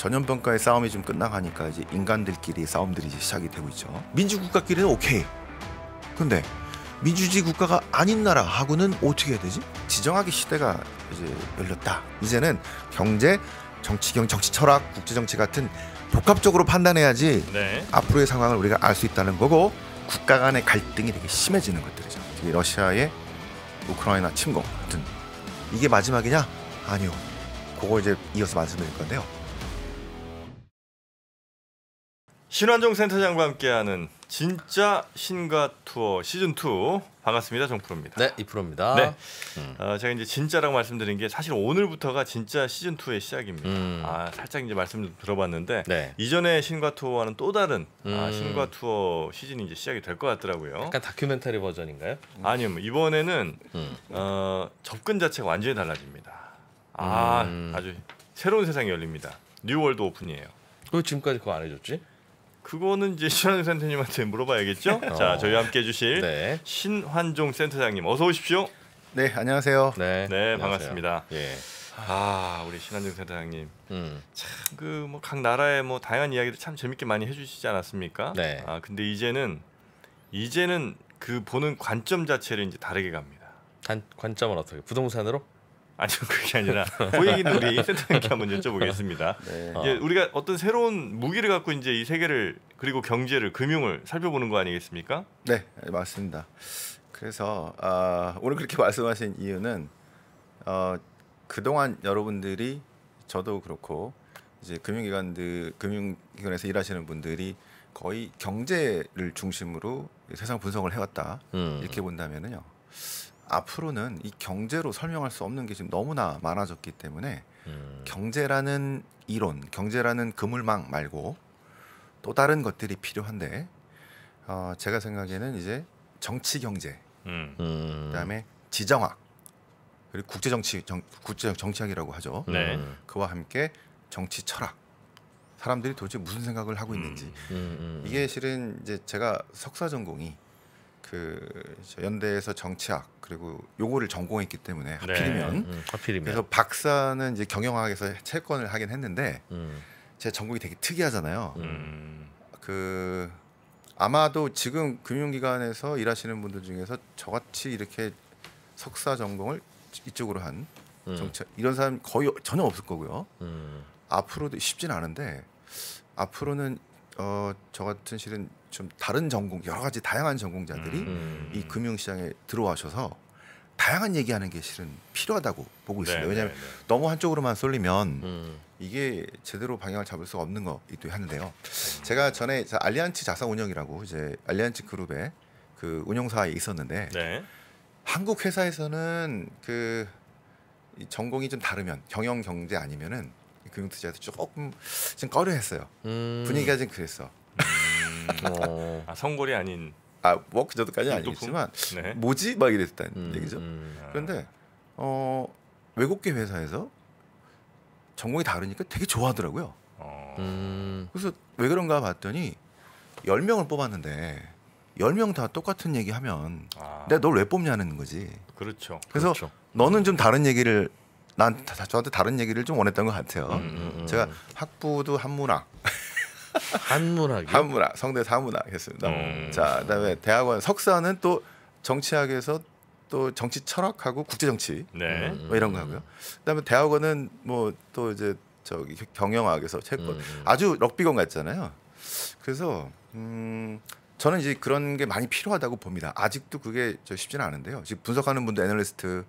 전염병과의 싸움이 좀 끝나가니까 이제 인간들끼리 싸움들이 이제 시작이 되고 있죠. 민주국가끼리는 오케이. 근데 민주주의 국가가 아닌 나라하고는 어떻게 해야 되지? 지정학의 시대가 이제 열렸다. 이제는 경제, 정치경, 정치 철학, 국제 정치 같은 복합적으로 판단해야지 네. 앞으로의 상황을 우리가 알 수 있다는 거고 국가 간의 갈등이 되게 심해지는 것들이죠. 러시아의 우크라이나 침공 같은 이게 마지막이냐? 아니요. 그거 이제 이어서 말씀드릴 건데요. 신환종 센터장과 함께하는 진짜 신과 투어 시즌 2 반갑습니다 정프로입니다. 네 이프로입니다. 네, 음. 어, 제가 이제 진짜라고 말씀드린 게 사실 오늘부터가 진짜 시즌 2의 시작입니다. 음. 아 살짝 이제 말씀 들어봤는데 네. 이전의 신과 투어와는 또 다른 아, 음. 아, 신과 투어 시즌이 이제 시작이 될 것 같더라고요. 약간 다큐멘터리 버전인가요? 음. 아니요 뭐 이번에는 음. 어, 접근 자체가 완전히 달라집니다. 아 음. 아주 새로운 세상이 열립니다. 뉴월드 오픈이에요. 왜 지금까지 그거 안 해줬지? 그거는 이제 신환 센터님한테 물어봐야겠죠. 어. 자, 저희 함께 해주실 네. 신환종 센터장님 어서 오십시오. 네, 안녕하세요. 네, 네 안녕하세요. 반갑습니다. 예. 아, 우리 신환종 센터장님. 음. 참그 뭐 각 나라의 뭐 다양한 이야기를 참 재밌게 많이 해주시지 않았습니까? 네. 아, 근데 이제는 이제는 그 보는 관점 자체를 이제 다르게 갑니다. 단, 관점을 어떻게 부동산으로? 아니요 그게 아니라 그 얘기는 우리 센터님께 한번 여쭤보겠습니다. 네. 이제 우리가 어떤 새로운 무기를 갖고 이제 이 세계를 그리고 경제를 금융을 살펴보는 거 아니겠습니까? 네 맞습니다. 그래서 어, 오늘 그렇게 말씀하신 이유는 어, 그동안 여러분들이 저도 그렇고 이제 금융기관들 금융기관에서 일하시는 분들이 거의 경제를 중심으로 세상 분석을 해왔다 음. 이렇게 본다면은요. 앞으로는 이 경제로 설명할 수 없는 게 지금 너무나 많아졌기 때문에 음. 경제라는 이론, 경제라는 그물망 말고 또 다른 것들이 필요한데 어, 제가 생각에는 이제 정치 경제, 음. 음. 그다음에 지정학 그리고 국제 정치 국제 정치학이라고 하죠. 네. 그와 함께 정치 철학 사람들이 도대체 무슨 생각을 하고 있는지 음. 음, 이게 실은 이제 제가 석사 전공이 그 연대에서 정치학 그리고 요거를 전공했기 때문에 네. 하필이면, 음, 하필이면. 그래서 박사는 이제 경영학에서 채권을 하긴 했는데 음. 제 전공이 되게 특이하잖아요. 음. 그 아마도 지금 금융기관에서 일하시는 분들 중에서 저같이 이렇게 석사 전공을 이쪽으로 한 음. 정치 이런 사람 거의 전혀 없을 거고요. 음. 앞으로도 쉽진 않은데 앞으로는 어, 저 같은 실은 좀 다른 전공 여러 가지 다양한 전공자들이 음. 음. 이 금융시장에 들어와셔서 다양한 얘기하는 게 실은 필요하다고 보고 있습니다. 네, 왜냐하면 네, 네. 너무 한쪽으로만 쏠리면 음. 이게 제대로 방향을 잡을 수가 없는 거기도 이하는데요 제가 전에 알리안치 자산운영이라고 이제 알리안치 그룹의 그 운영사에 있었는데 네. 한국 회사에서는 그 전공이 좀 다르면 경영 경제 아니면은 금융 투자에서 조금 지금 꺼려했어요. 음. 분위기가 좀 그랬어. 음. 음. 어. 아, 성골이 아닌. 아워크저도까지 뭐, 그 음, 아니겠지만 네. 뭐지 막 이랬다는 음. 얘기죠. 음. 그런데 어, 외국계 회사에서 전공이 다르니까 되게 좋아하더라고요. 어. 그래서 왜 그런가 봤더니 열 명을 뽑았는데 열명다 똑같은 얘기하면 아. 내가 널 왜 뽑냐는 거지. 그렇죠. 그래서 그렇죠. 너는 좀 다른 얘기를 난 다, 저한테 다른 얘기를 좀 원했던 것 같아요. 음, 음, 음. 제가 학부도 한문학 한문학 한문학 성대 사문학 했습니다. 음. 자 그다음에 대학원 석사는 또 정치학에서 또 정치 철학하고 국제 정치 네. 뭐 이런 거 음. 하고요. 그다음에 대학원은 뭐 또 이제 저기 경영학에서 채권 음. 아주 럭비건 같잖아요. 그래서 음 저는 이제 그런 게 많이 필요하다고 봅니다. 아직도 그게 저 쉽지는 않은데요. 지금 분석하는 분들 애널리스트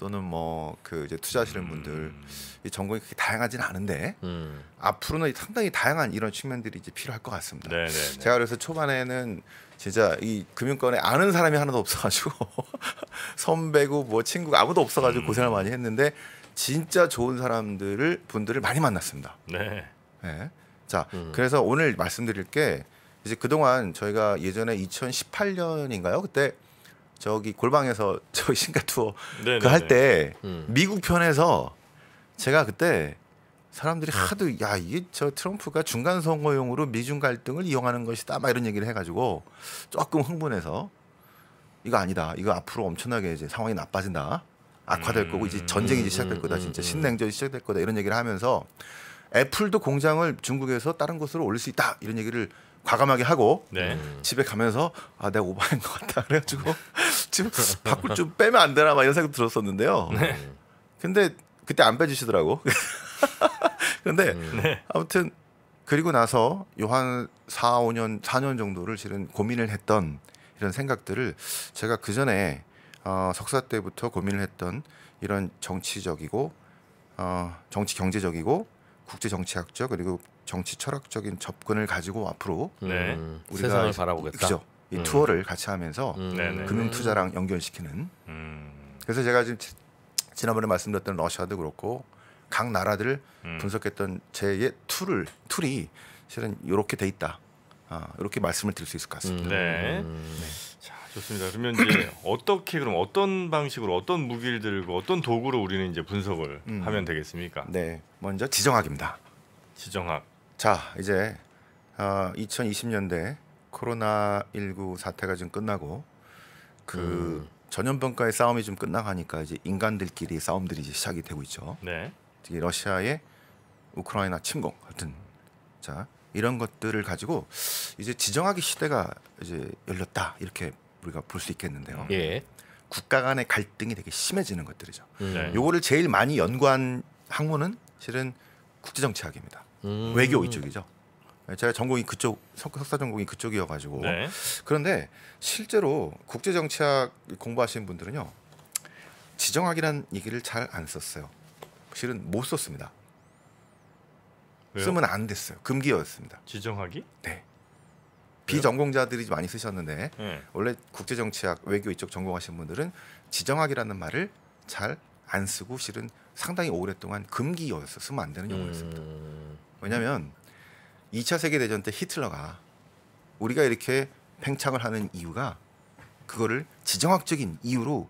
또는 뭐 그 이제 투자하시는 분들 음. 이 전공이 그렇게 다양하지는 않은데 음. 앞으로는 상당히 다양한 이런 측면들이 이제 필요할 것 같습니다. 네네네. 네, 네. 제가 그래서 초반에는 진짜 이 금융권에 아는 사람이 하나도 없어가지고 선배고 뭐 친구 가 아무도 없어가지고 음. 고생을 많이 했는데 진짜 좋은 사람들을 분들을 많이 만났습니다. 네. 네. 자 음. 그래서 오늘 말씀드릴 게 이제 그동안 저희가 예전에 2018년인가요 그때 저기 골방에서 저 신가 투어 네, 그할때 네, 네. 음. 미국 편에서 제가 그때 사람들이 하도 야 이게 저 트럼프가 중간 선거용으로 미중 갈등을 이용하는 것이다 막 이런 얘기를 해가지고 조금 흥분해서 이거 아니다 이거 앞으로 엄청나게 이제 상황이 나빠진다 악화될 거고 이제 음. 전쟁이 이제 시작될 음, 거다 진짜 신냉전이 시작될 거다 이런 얘기를 하면서 애플도 공장을 중국에서 다른 곳으로 올릴 수 있다 이런 얘기를 과감하게 하고 네. 집에 가면서 아 내가 오버한 것 같다 그래가지고 지금 밖을 좀 빼면 안 되나 막 이런 생각 들었었는데요. 네. 근데 그때 안 빼주시더라고. 근데 음. 네. 아무튼 그리고 나서 요한 4, 5년, 4년 정도를 실은 고민을 했던 이런 생각들을 제가 그 전에 어, 석사 때부터 고민을 했던 이런 정치적이고 어, 정치 경제적이고 국제 정치학적 그리고 정치 철학적인 접근을 가지고 앞으로 네. 음, 우리가 세상을 바라보겠다. 그죠? 이 음. 투어를 같이 하면서 음. 네, 네. 금융 투자랑 음. 연결시키는. 음. 그래서 제가 지금 지난번에 말씀드렸던 러시아도 그렇고 각 나라들을 음. 분석했던 제의 툴을 툴이 실은 이렇게 돼 있다. 아, 이렇게 말씀을 드릴 수 있을 것 같습니다. 네. 네. 자, 좋습니다. 그러면 이제 어떻게 그럼 어떤 방식으로 어떤 무기를 들고 어떤 도구로 우리는 이제 분석을 하면 되겠습니까? 네. 먼저 지정학입니다. 지정학. 자 이제 어, 2020년대 코로나 19 사태가 좀 끝나고 그 음. 전염병과의 싸움이 좀 끝나가니까 이제 인간들끼리 싸움들이 이제 시작이 되고 있죠. 네. 특히 러시아의 우크라이나 침공 같은 자 이런 것들을 가지고 이제 지정학의 시대가 이제 열렸다 이렇게 우리가 볼 수 있겠는데요. 예. 국가 간의 갈등이 되게 심해지는 것들이죠. 음. 요거를 제일 많이 연구한 학문은 실은 국제정치학입니다. 음. 외교 이쪽이죠. 네, 제가 전공이 그쪽 석사 전공이 그쪽이어가지고 네. 그런데 실제로 국제 정치학 공부하시는 분들은요 지정학이란 얘기를 잘 안 썼어요. 실은 못 썼습니다. 왜요? 쓰면 안 됐어요. 금기어였습니다. 지정학이? 네. 비전공자들이 많이 쓰셨는데 네. 원래 국제 정치학 외교 이쪽 전공하신 분들은 지정학이라는 말을 잘 안 쓰고 실은 상당히 오랫동안 금기어였어 쓰면 안 되는 용어였습니다. 음... 왜냐하면 2차 세계 대전 때 히틀러가 우리가 이렇게 팽창을 하는 이유가 그거를 지정학적인 이유로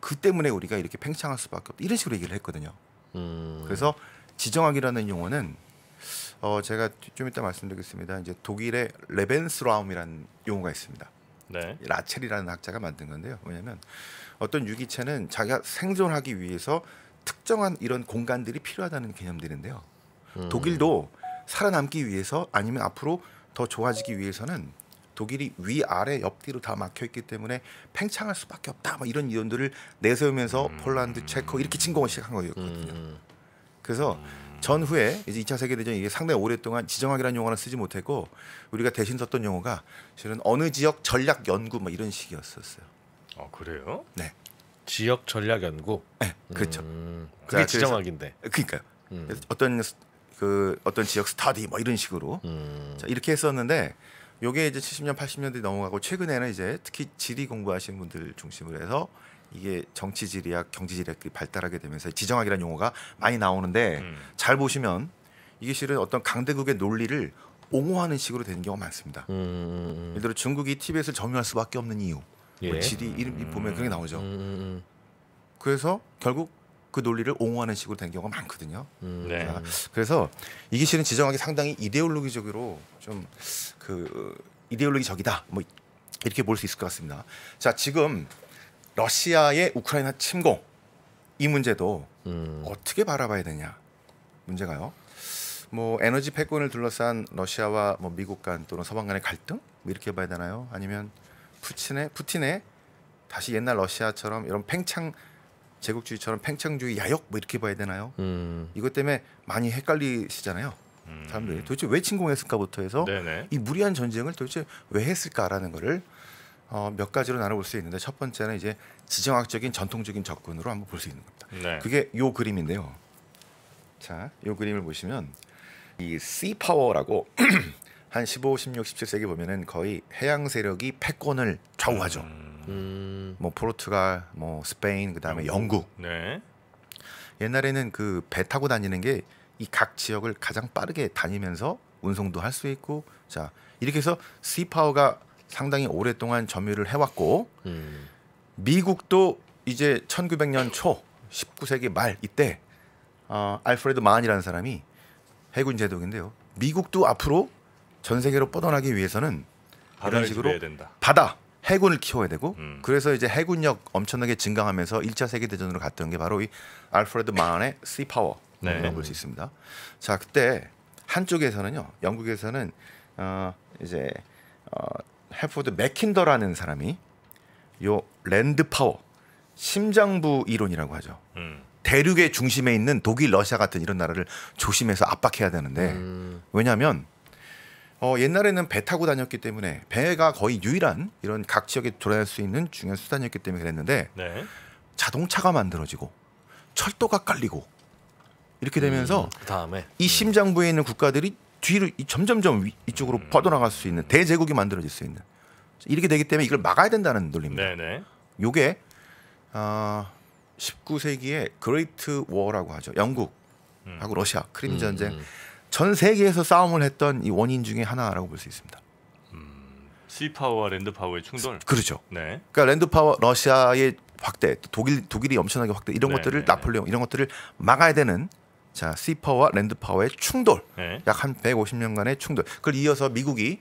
그 때문에 우리가 이렇게 팽창할 수밖에 없다 이런 식으로 얘기를 했거든요. 음. 그래서 지정학이라는 용어는 어 제가 좀 이따 말씀드리겠습니다. 이제 독일의 레벤스라움이라는 용어가 있습니다. 네. 라첼이라는 학자가 만든 건데요. 왜냐하면 어떤 유기체는 자기가 생존하기 위해서 특정한 이런 공간들이 필요하다는 개념들인데요. 음. 독일도 살아남기 위해서 아니면 앞으로 더 좋아지기 위해서는 독일이 위아래 옆뒤로 다 막혀 있기 때문에 팽창할 수밖에 없다. 뭐 이런 이론들을 내세우면서 음. 폴란드, 체코 이렇게 진공을 시작한 거였거든요. 음. 그래서 전후에 이제 2차 세계 대전 이게 상당히 오랫동안 지정학이라는 용어는 쓰지 못했고 우리가 대신 썼던 용어가 실은 어느 지역 전략 연구 뭐 이런 식이었었어요. 아 그래요? 네. 지역 전략 연구. 네, 그렇죠. 음, 그게 지정학인데. 그러니까요. 음. 어떤 그 어떤 지역 스터디 뭐 이런 식으로 음. 자, 이렇게 했었는데 요게 이제 70년 80년대 넘어가고 최근에는 이제 특히 지리 공부하시는 분들 중심으로 해서 이게 정치 지리학, 경제 지리학이 발달하게 되면서 지정학이라는 용어가 많이 나오는데 음. 잘 보시면 이게 실은 어떤 강대국의 논리를 옹호하는 식으로 되는 경우가 많습니다. 음. 음, 음. 예를 들어 중국이 티벳을 점유할 수밖에 없는 이유. 뭐 예. 뭐 지리 이름이 보면 그게 나오죠. 음, 그래서 결국 그 논리를 옹호하는 식으로 된 경우가 많거든요. 음, 아, 네. 그래서 이기 씨는 지정하기 상당히 이데올로기적으로 좀 그 이데올로기적이다. 뭐 이렇게 볼 수 있을 것 같습니다. 자, 지금 러시아의 우크라이나 침공 이 문제도 음. 어떻게 바라봐야 되냐 문제가요. 뭐 에너지 패권을 둘러싼 러시아와 뭐 미국 간 또는 서방 간의 갈등 뭐 이렇게 봐야 되나요? 아니면 푸틴의 푸틴의 다시 옛날 러시아처럼 이런 팽창 제국주의처럼 팽창주의 야역 뭐 이렇게 봐야 되나요? 음. 이것 때문에 많이 헷갈리시잖아요. 음. 사람들이 도대체 왜 침공했을까부터 해서 네네. 이 무리한 전쟁을 도대체 왜 했을까라는 거를 어, 몇 가지로 나눠볼 수 있는데 첫 번째는 이제 지정학적인 전통적인 접근으로 한번 볼 수 있는 겁니다. 네. 그게 요 그림인데요. 자, 요 그림을 보시면 이 C 파워라고 한 15, 16, 17세기 보면은 거의 해양 세력이 패권을 좌우하죠. 음. 음. 뭐 포르투갈, 뭐 스페인, 그다음에 영국. 네. 옛날에는 그 배 타고 다니는 게 이 각 지역을 가장 빠르게 다니면서 운송도 할 수 있고 자 이렇게 해서 스위파워가 상당히 오랫동안 점유를 해왔고 음. 미국도 이제 1900년 초 19세기 말 이때 어, 알프레드 마한이라는 사람이 해군 제독인데요. 미국도 앞으로 전 세계로 뻗어나기 위해서는 이런 식으로 바다 해군을 키워야 되고 음. 그래서 이제 해군력 엄청나게 증강하면서 1차 세계 대전으로 갔던 게 바로 이 알프레드 만의 시 파워 네. 라고 볼 수 있습니다. 자 그때 한쪽에서는요 영국에서는 어, 이제 어, 해포드 맥킨더라는 사람이 요 랜드 파워 심장부 이론이라고 하죠. 음. 대륙의 중심에 있는 독일, 러시아 같은 이런 나라를 조심해서 압박해야 되는데 음. 왜냐하면 어, 옛날에는 배 타고 다녔기 때문에 배가 거의 유일한 이런 각 지역에 돌아다닐 수 있는 중요한 수단이었기 때문에 그랬는데 네. 자동차가 만들어지고 철도가 깔리고 이렇게 되면서 음, 그 다음에이 음. 심장 부에 있는 국가들이 뒤로 점점점 위, 이쪽으로 음. 퍼져나갈 수 있는 대제국이 만들어질 수 있는 이렇게 되기 때문에 이걸 막아야 된다는 논리입니다. 네네. 네. 요게 어, 아, 19세기에 그레이트 워라고 하죠. 영국하고 음. 러시아 크림 음, 전쟁 음. 전 세계에서 싸움을 했던 이 원인 중에 하나라고 볼 수 있습니다. 음, 시 파워와 랜드 파워의 충돌. 그렇죠. 네. 그러니까 랜드 파워 러시아의 확대, 독일 독일이 엄청나게 확대 이런 네, 것들을 네, 네. 나폴레옹 이런 것들을 막아야 되는 자, 시 파워와 랜드 파워의 충돌. 약 한 150년간의 충돌. 그걸 이어서 미국이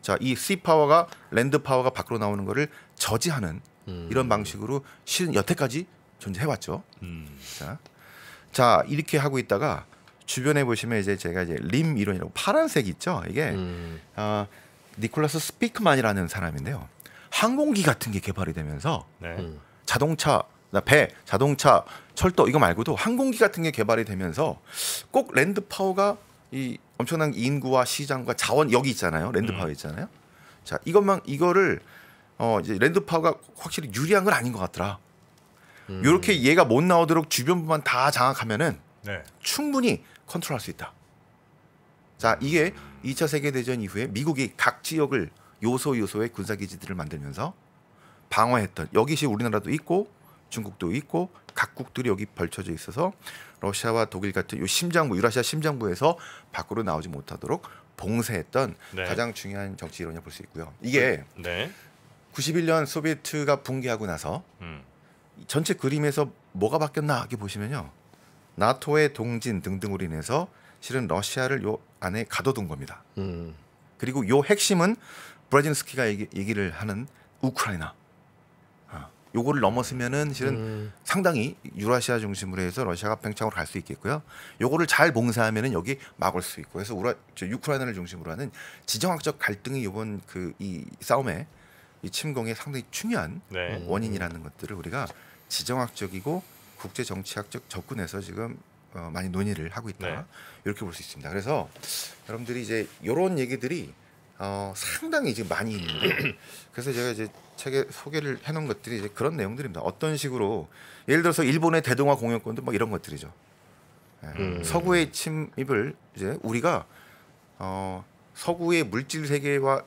자, 이시 파워가 랜드 파워가 밖으로 나오는 거를 저지하는 음. 이런 방식으로 실은 여태까지 존재해 왔죠. 음. 자. 자, 이렇게 하고 있다가 주변에 보시면 이제 제가 이제 림 이론이라고 파란색 있죠. 이게 음. 어, 니콜라스 스피크만이라는 사람인데요. 항공기 같은 게 개발이 되면서 네. 음. 자동차, 배, 자동차, 철도 이거 말고도 항공기 같은 게 개발이 되면서 꼭 랜드 파워가 이 엄청난 인구와 시장과 자원 여기 있잖아요. 랜드 음. 파워 있잖아요. 자 이것만 이거를 어 이제 랜드 파워가 확실히 유리한 건 아닌 것 같더라. 음. 이렇게 얘가 못 나오도록 주변부만 다 장악하면은 네. 충분히 컨트롤할 수 있다. 자, 이게 2차 세계 대전 이후에 미국이 각 지역을 요소 요소의 군사 기지들을 만들면서 방어했던 여기시 우리나라도 있고 중국도 있고 각국들이 여기 벌쳐져 있어서 러시아와 독일 같은 요 심장부 유라시아 심장부에서 밖으로 나오지 못하도록 봉쇄했던 네. 가장 중요한 정치 이론이라 고볼 수 있고요. 이게 네. 91년 소비에트가 붕괴하고 나서 음. 전체 그림에서 뭐가 바뀌었나 이렇게 보시면요. 나토의 동진 등등으로 인해서 실은 러시아를 요 안에 가둬둔 겁니다. 음. 그리고 요 핵심은 브라진스키가 얘기, 를 하는 우크라이나. 아, 요거를 넘어서면은 실은 음. 상당히 유라시아 중심으로 해서 러시아가 팽창으로 갈 수 있겠고요. 요거를 잘 봉쇄하면은 여기 막을 수 있고 그래서 우라, 저 우크라이나를 중심으로 하는 지정학적 갈등이 요번 그 이 싸움에 이 침공에 상당히 중요한 네. 원인이라는 것들을 우리가 지정학적이고 국제 정치학적 접근에서 지금 어, 많이 논의를 하고 있다 네. 이렇게 볼 수 있습니다. 그래서 여러분들이 이제 이런 얘기들이 어, 상당히 지금 많이 있는데 그래서 제가 이제 책에 소개를 해놓은 것들이 이제 그런 내용들입니다. 어떤 식으로 예를 들어서 일본의 대동아 공영권도 뭐 이런 것들이죠. 네. 음. 서구의 침입을 이제 우리가 어, 서구의 물질 세계와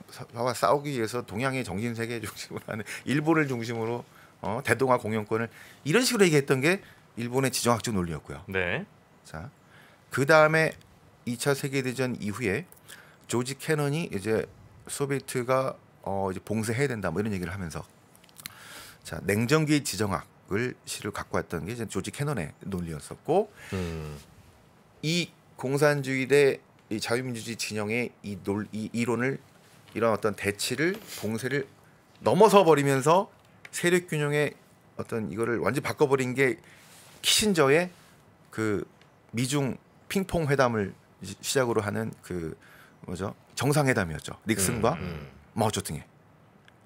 싸우기 위해서 동양의 정신 세계 중심으로 하는 일본을 중심으로 어, 대동아 공영권을 이런 식으로 얘기했던 게 일본의 지정학적 논리였고요. 네. 자, 그 다음에 2차 세계대전 이후에 조지 캐논이 이제 소비트가 어, 이제 봉쇄해야 된다 뭐 이런 얘기를 하면서 자 냉전기 지정학을 시를 갖고 왔던 게 이제 조지 캐논의 논리였었고 음. 이 공산주의 대 자유민주주의 진영의 이, 논, 이 이론을 이런 어떤 대치를 봉쇄를 넘어서 버리면서 세력 균형의 어떤 이거를 완전 히 바꿔버린 게 키신저의 그 미중 핑퐁 회담을 시작으로 하는 그 뭐죠 정상회담이었죠 닉슨과 음, 음. 마오쩌둥의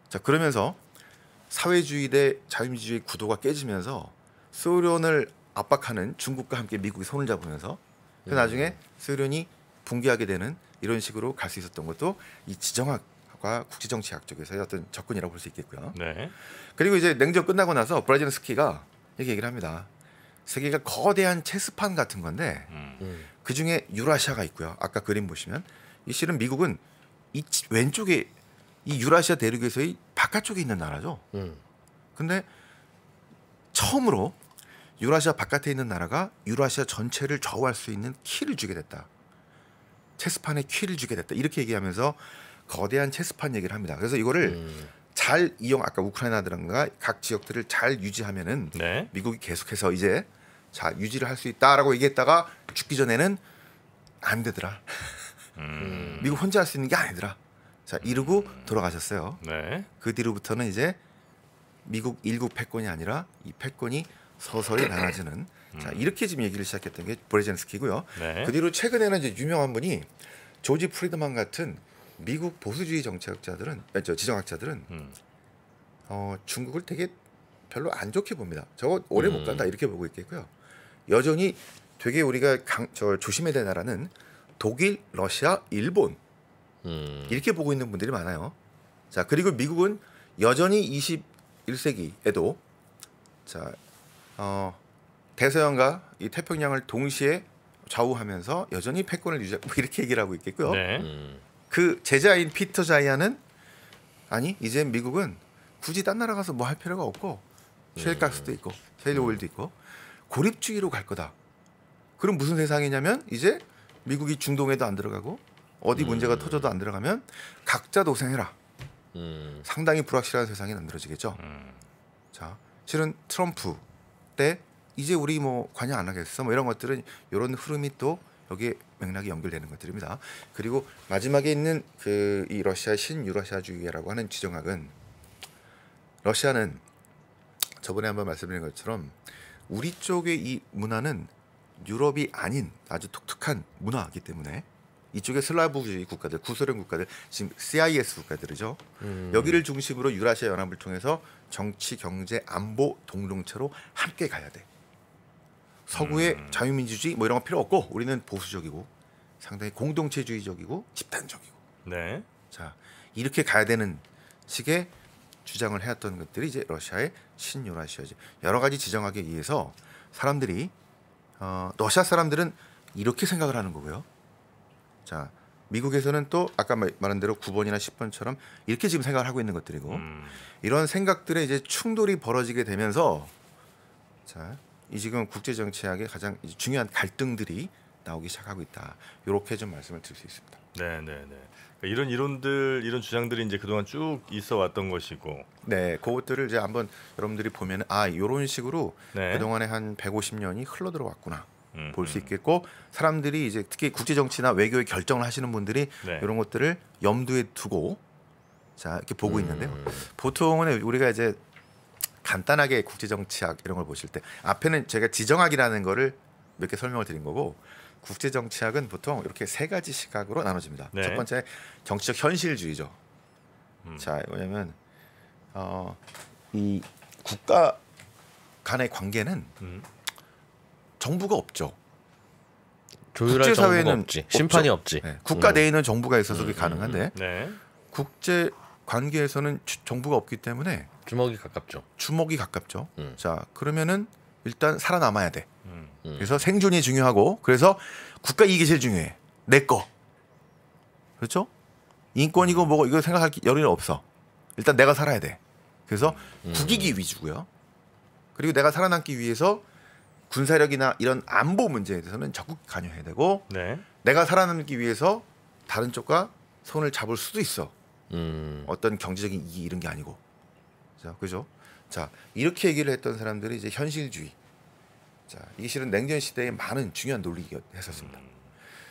자 그러면서 사회주의 대 자유민주주의 구도가 깨지면서 소련을 압박하는 중국과 함께 미국이 손을 잡으면서 그 음. 나중에 소련이 붕괴하게 되는 이런 식으로 갈 수 있었던 것도 이 지정학 정치학과 국제정치학 쪽에서의 어떤 접근이라고 볼 수 있겠고요. 네. 그리고 이제 냉전 끝나고 나서 브라질스키가 이렇게 얘기를 합니다. 세계가 거대한 체스판 같은 건데 음. 음. 그 중에 유라시아가 있고요. 아까 그림 보시면 이 실은 미국은 이 왼쪽에 이 유라시아 대륙에서의 바깥쪽에 있는 나라죠. 그런데 음. 처음으로 유라시아 바깥에 있는 나라가 유라시아 전체를 좌우할 수 있는 키를 주게 됐다. 체스판에 키를 주게 됐다. 이렇게 얘기하면서 거대한 체스판 얘기를 합니다. 그래서 이거를 음. 잘 이용 아까 우크라이나들든가각 지역들을 잘 유지하면은 네. 미국이 계속해서 이제 자 유지를 할 수 있다라고 얘기했다가 죽기 전에는 안 되더라. 음. 미국 혼자 할 수 있는 게 아니더라. 자 이러고 음. 돌아가셨어요. 네. 그 뒤로부터는 이제 미국 일국 패권이 아니라 이 패권이 서서히 나눠지는 자 음. 이렇게 지금 얘기를 시작했던 게 브레젠스키고요. 네. 그 뒤로 최근에는 이제 유명한 분이 조지 프리드만 같은 미국 보수주의 정책학자들은저 지정학자들은 음. 어, 중국을 되게 별로 안 좋게 봅니다. 저거 오래 음. 못 간다 이렇게 보고 있겠고요. 여전히 되게 우리가 강, 저 조심해야 되 나라는 독일, 러시아, 일본 음. 이렇게 보고 있는 분들이 많아요. 자 그리고 미국은 여전히 21세기에도 자 어, 대서양과 이 태평양을 동시에 좌우하면서 여전히 패권을 유지하고 이렇게 얘기를 하고 있겠고요. 네. 음. 음. 그 제자인 피터 자이아는 아니 이제 미국은 굳이 딴 나라 가서 뭐 할 필요가 없고 쉘가스도 예. 있고 셰일 음. 오일도 있고 고립주의로 갈 거다. 그럼 무슨 세상이냐면 이제 미국이 중동에도 안 들어가고 어디 문제가 음. 터져도 안 들어가면 각자 도생해라. 음. 상당히 불확실한 세상이 만들어지겠죠. 음. 자, 실은 트럼프 때 이제 우리 뭐 관여 안 하겠어 뭐 이런 것들은 이런 흐름이 또 여기에 맥락이 연결되는 것들입니다. 그리고 마지막에 있는 그 이 러시아 신유러시아주의라고 하는 지정학은 러시아는 저번에 한번 말씀드린 것처럼 우리 쪽의 이 문화는 유럽이 아닌 아주 독특한 문화이기 때문에 이쪽에 슬라브주의 국가들, 구소련 국가들, 지금 CIS 국가들이죠. 음. 여기를 중심으로 유라시아 연합을 통해서 정치, 경제, 안보 동동체로 함께 가야 돼. 서구의 음. 자유민주주의 뭐 이런 거 필요 없고 우리는 보수적이고 상당히 공동체주의적이고 집단적이고. 네. 자 이렇게 가야 되는 식의 주장을 해왔던 것들이 이제 러시아의 신유라시아지 여러 가지 지정하기 위해서 사람들이 어, 러시아 사람들은 이렇게 생각을 하는 거고요. 자 미국에서는 또 아까 말한 대로 9번이나 10번처럼 이렇게 지금 생각을 하고 있는 것들이고 음. 이런 생각들에 이제 충돌이 벌어지게 되면서 자이 지금 국제 정치학의 가장 중요한 갈등들이 나오기 시작하고 있다. 이렇게 좀 말씀을 드릴 수 있습니다. 네, 네, 네. 그러니까 이런 이론들, 이런 주장들이 이제 그동안 쭉 있어 왔던 것이고. 네, 그것들을 이제 한번 여러분들이 보면 아 이런 식으로 네. 그동안에 한 150년이 흘러 들어왔구나. 음, 볼수 음. 있겠고 사람들이 이제 특히 국제 정치나 외교의 결정을 하시는 분들이 네. 이런 것들을 염두에 두고 자 이렇게 보고 음. 있는데요. 보통은 우리가 이제 간단하게 국제 정치학 이런 걸 보실 때 앞에는 제가 지정학이라는 거를 몇 개 설명을 드린 거고 국제 정치학은 보통 이렇게 세 가지 시각으로 나눠집니다. 네. 첫 번째 정치적 현실주의죠. 음. 자, 왜냐면 어, 이 국가 간의 관계는 음. 정부가 없죠. 조율할 국제사회는 없지. 없죠. 심판이 없지. 네. 국가 음. 내에는 정부가 있어서 그게 음, 음. 가능한데 네. 국제 관계에서는 정부가 없기 때문에 주먹이 가깝죠. 주먹이 가깝죠. 음. 자 그러면은 일단 살아남아야 돼. 음. 음. 그래서 생존이 중요하고 그래서 국가 이익이 제일 중요해. 내 거. 그렇죠? 인권이고 뭐고 이거 생각할 여론이 없어. 일단 내가 살아야 돼. 그래서 음. 국익이 음. 위주고요. 그리고 내가 살아남기 위해서 군사력이나 이런 안보 문제에 대해서는 적극 관여해야 되고 네. 내가 살아남기 위해서 다른 쪽과 손을 잡을 수도 있어. 음. 어떤 경제적인 이익 이런 게 아니고. 자, 그죠? 자, 이렇게 얘기를 했던 사람들이 이제 현실주의. 자, 이게 실은 냉전 시대에 많은 중요한 논리였었습니다. 음.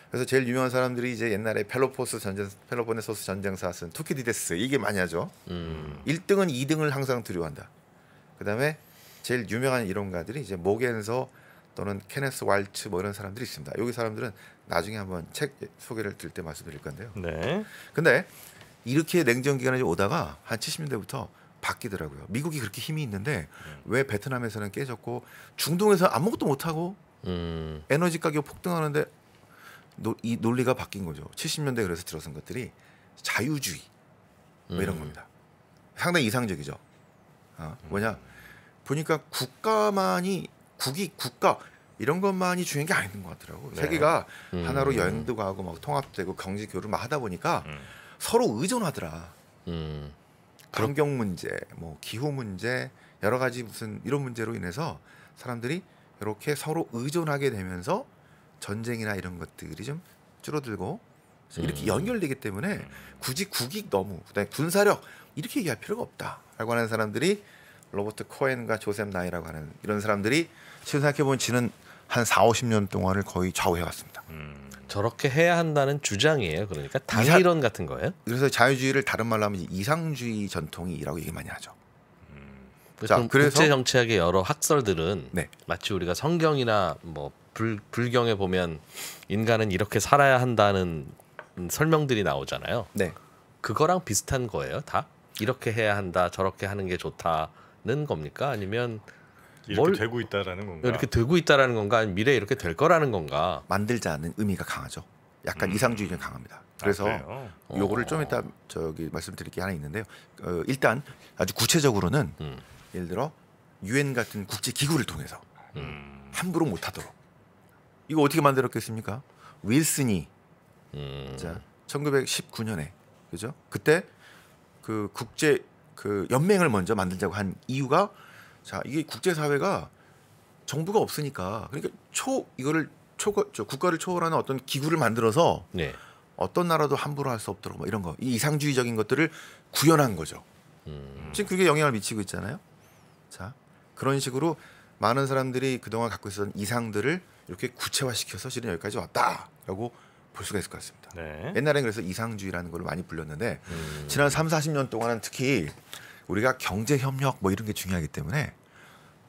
그래서 제일 유명한 사람들이 이제 옛날에 펠로포스 전쟁, 펠로폰네소스 전쟁사 쓴 투키디데스 이게 많이 하죠. 음. 1등은 2등을 항상 두려워한다. 그다음에 제일 유명한 이론가들이 이제 모겐서 또는 케네스 왈츠 뭐 이런 사람들이 있습니다. 여기 사람들은 나중에 한번 책 소개를 들때 말씀드릴 건데요. 네. 근데 이렇게 냉전 기간이 오다가 한 70년대부터 바뀌더라고요. 미국이 그렇게 힘이 있는데 네. 왜 베트남에서는 깨졌고 중동에서 아무것도 못하고 음. 에너지 가격 폭등하는데 노, 이 논리가 바뀐 거죠. 70년대 그래서 들어선 것들이 자유주의 뭐 이런 음. 겁니다. 상당히 이상적이죠. 어, 음. 뭐냐 보니까 국가만이 국이 국가 이런 것만이 중요한 게 아닌 것 같더라고. 네. 세계가 음. 하나로 여행도 가고 막 통합되고 경제 교류를 막 하다 보니까 음. 서로 의존하더라. 환경 문제, 뭐 기후 문제, 여러 가지 무슨 이런 문제로 인해서 사람들이 이렇게 서로 의존하게 되면서 전쟁이나 이런 것들이 좀 줄어들고 이렇게 음. 연결되기 때문에 음. 굳이 국익 너무 그다음에 군사력 이렇게 얘기할 필요가 없다라고 하는 사람들이 로버트 코엔과 조셉 나이라고 하는 이런 사람들이 지금 생각해 보면 지는 한 4, 50년 동안을 거의 좌우해 왔습니다. 음. 저렇게 해야 한다는 주장이에요. 그러니까 당이론 같은 거예요. 그래서 자유주의를 다른 말로 하면 이상주의 전통이라고 얘기 많이 하죠. 음, 자, 그래서 국제 정치학의 여러 학설들은 네. 마치 우리가 성경이나 뭐 불, 불경에 보면 인간은 이렇게 살아야 한다는 설명들이 나오잖아요. 네. 그거랑 비슷한 거예요, 다? 이렇게 해야 한다, 저렇게 하는 게 좋다는 겁니까? 아니면 이렇게 뭘 되고 있다라는 건가? 이렇게 되고 있다라는 건가? 미래 이렇게 될 거라는 건가? 만들자는 의미가 강하죠. 약간 음. 이상주의가 강합니다. 아, 그래서 아, 요거를 좀 어. 이따 저기 말씀드릴 게 하나 있는데요. 어, 일단 아주 구체적으로는 음. 예를 들어 유엔 같은 국제 기구를 통해서 음. 함부로 못하도록 이거 어떻게 만들었겠습니까? 윌슨이 음. 자 1919년에 그죠? 그때 그 국제 그 연맹을 먼저 만들자고 한 이유가 자 이게 국제사회가 정부가 없으니까 그러니까 초 이거를 초거저 국가를 초월하는 어떤 기구를 만들어서 네. 어떤 나라도 함부로 할 수 없도록 뭐 이런 거 이 이상주의적인 것들을 구현한 거죠. 음. 지금 그게 영향을 미치고 있잖아요. 자 그런 식으로 많은 사람들이 그동안 갖고 있었던 이상들을 이렇게 구체화시켜서 실은 여기까지 왔다라고 볼 수가 있을 것 같습니다. 네. 옛날엔 그래서 이상주의라는 걸 많이 불렀는데 음. 지난 3, 40년 동안은 특히 우리가 경제 협력 뭐 이런 게 중요하기 때문에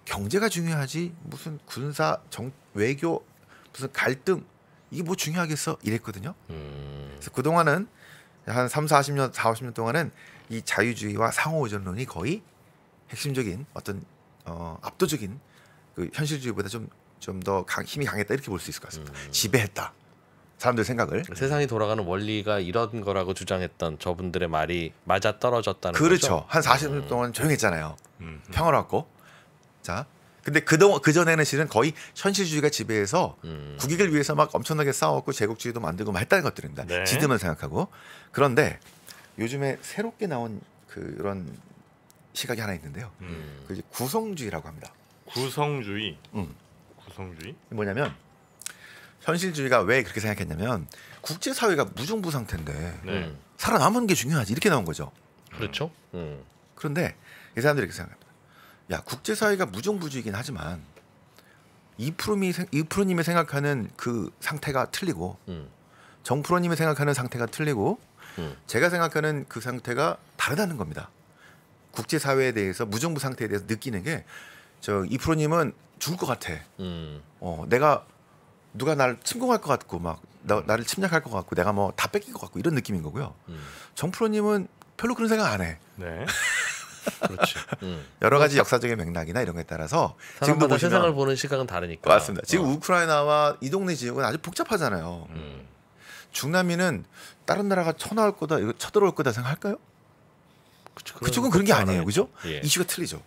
경제가 중요하지 무슨 군사 정 외교 무슨 갈등 이게 뭐 중요하겠어 이랬거든요. 음. 그래서 그 동안은 한 3, 40년, 4, 50년 동안은 이 자유주의와 상호의존론이 거의 핵심적인 어떤 어, 압도적인 그 현실주의보다 좀 좀더 힘이 강했다 이렇게 볼 수 있을 것 같습니다. 음. 지배했다. 사람들 생각을 세상이 돌아가는 원리가 이런 거라고 주장했던 저분들의 말이 맞아 떨어졌다는 그렇죠. 거죠? 한 40년 음. 동안 조용했잖아요. 음. 평화롭고 자, 근데 그동 그 전에는 실은 거의 현실주의가 지배해서 음. 국익을 위해서 막 엄청나게 싸웠고 제국주의도 만들고 말 했다는 것들입니다. 네. 지드만 생각하고 그런데 요즘에 새롭게 나온 그런 시각이 하나 있는데요. 음. 그 구성주의라고 합니다. 구성주의. 음. 구성주의? 뭐냐면 현실주의가 왜 그렇게 생각했냐면 국제 사회가 무정부 상태인데 네. 살아남은 게 중요하지 이렇게 나온 거죠. 그렇죠. 음. 음. 그런데 이 사람들이 이렇게 생각합니다. 야 국제사회가 무정부주의긴 하지만 이프로미 이프로님의 생각하는 그 상태가 틀리고 음. 정프로님의 생각하는 상태가 틀리고 음. 제가 생각하는 그 상태가 다르다는 겁니다. 국제사회에 대해서 무정부 상태에 대해서 느끼는 게 저 이프로님은 죽을 것 같아. 음. 어 내가 누가 날 침공할 것 같고 막 나, 나를 침략할 것 같고 내가 뭐 다 뺏길 것 같고 이런 느낌인 거고요. 음. 정프로님은 별로 그런 생각 안 해. 네. 그렇죠. 음. 여러 가지 역사적인 맥락이나 이런 것에 따라서 지금도 보시면, 세상을 보는 시각은 다르니까 맞습니다. 지금 어. 우크라이나와 이 동네 지역은 아주 복잡하잖아요. 음. 중남미는 다른 나라가 쳐나올 거다, 이거 쳐들어올 거다 생각할까요? 그쵸, 그쪽은 그런 게 아니에요, 그죠? 예. 이슈가 틀리죠.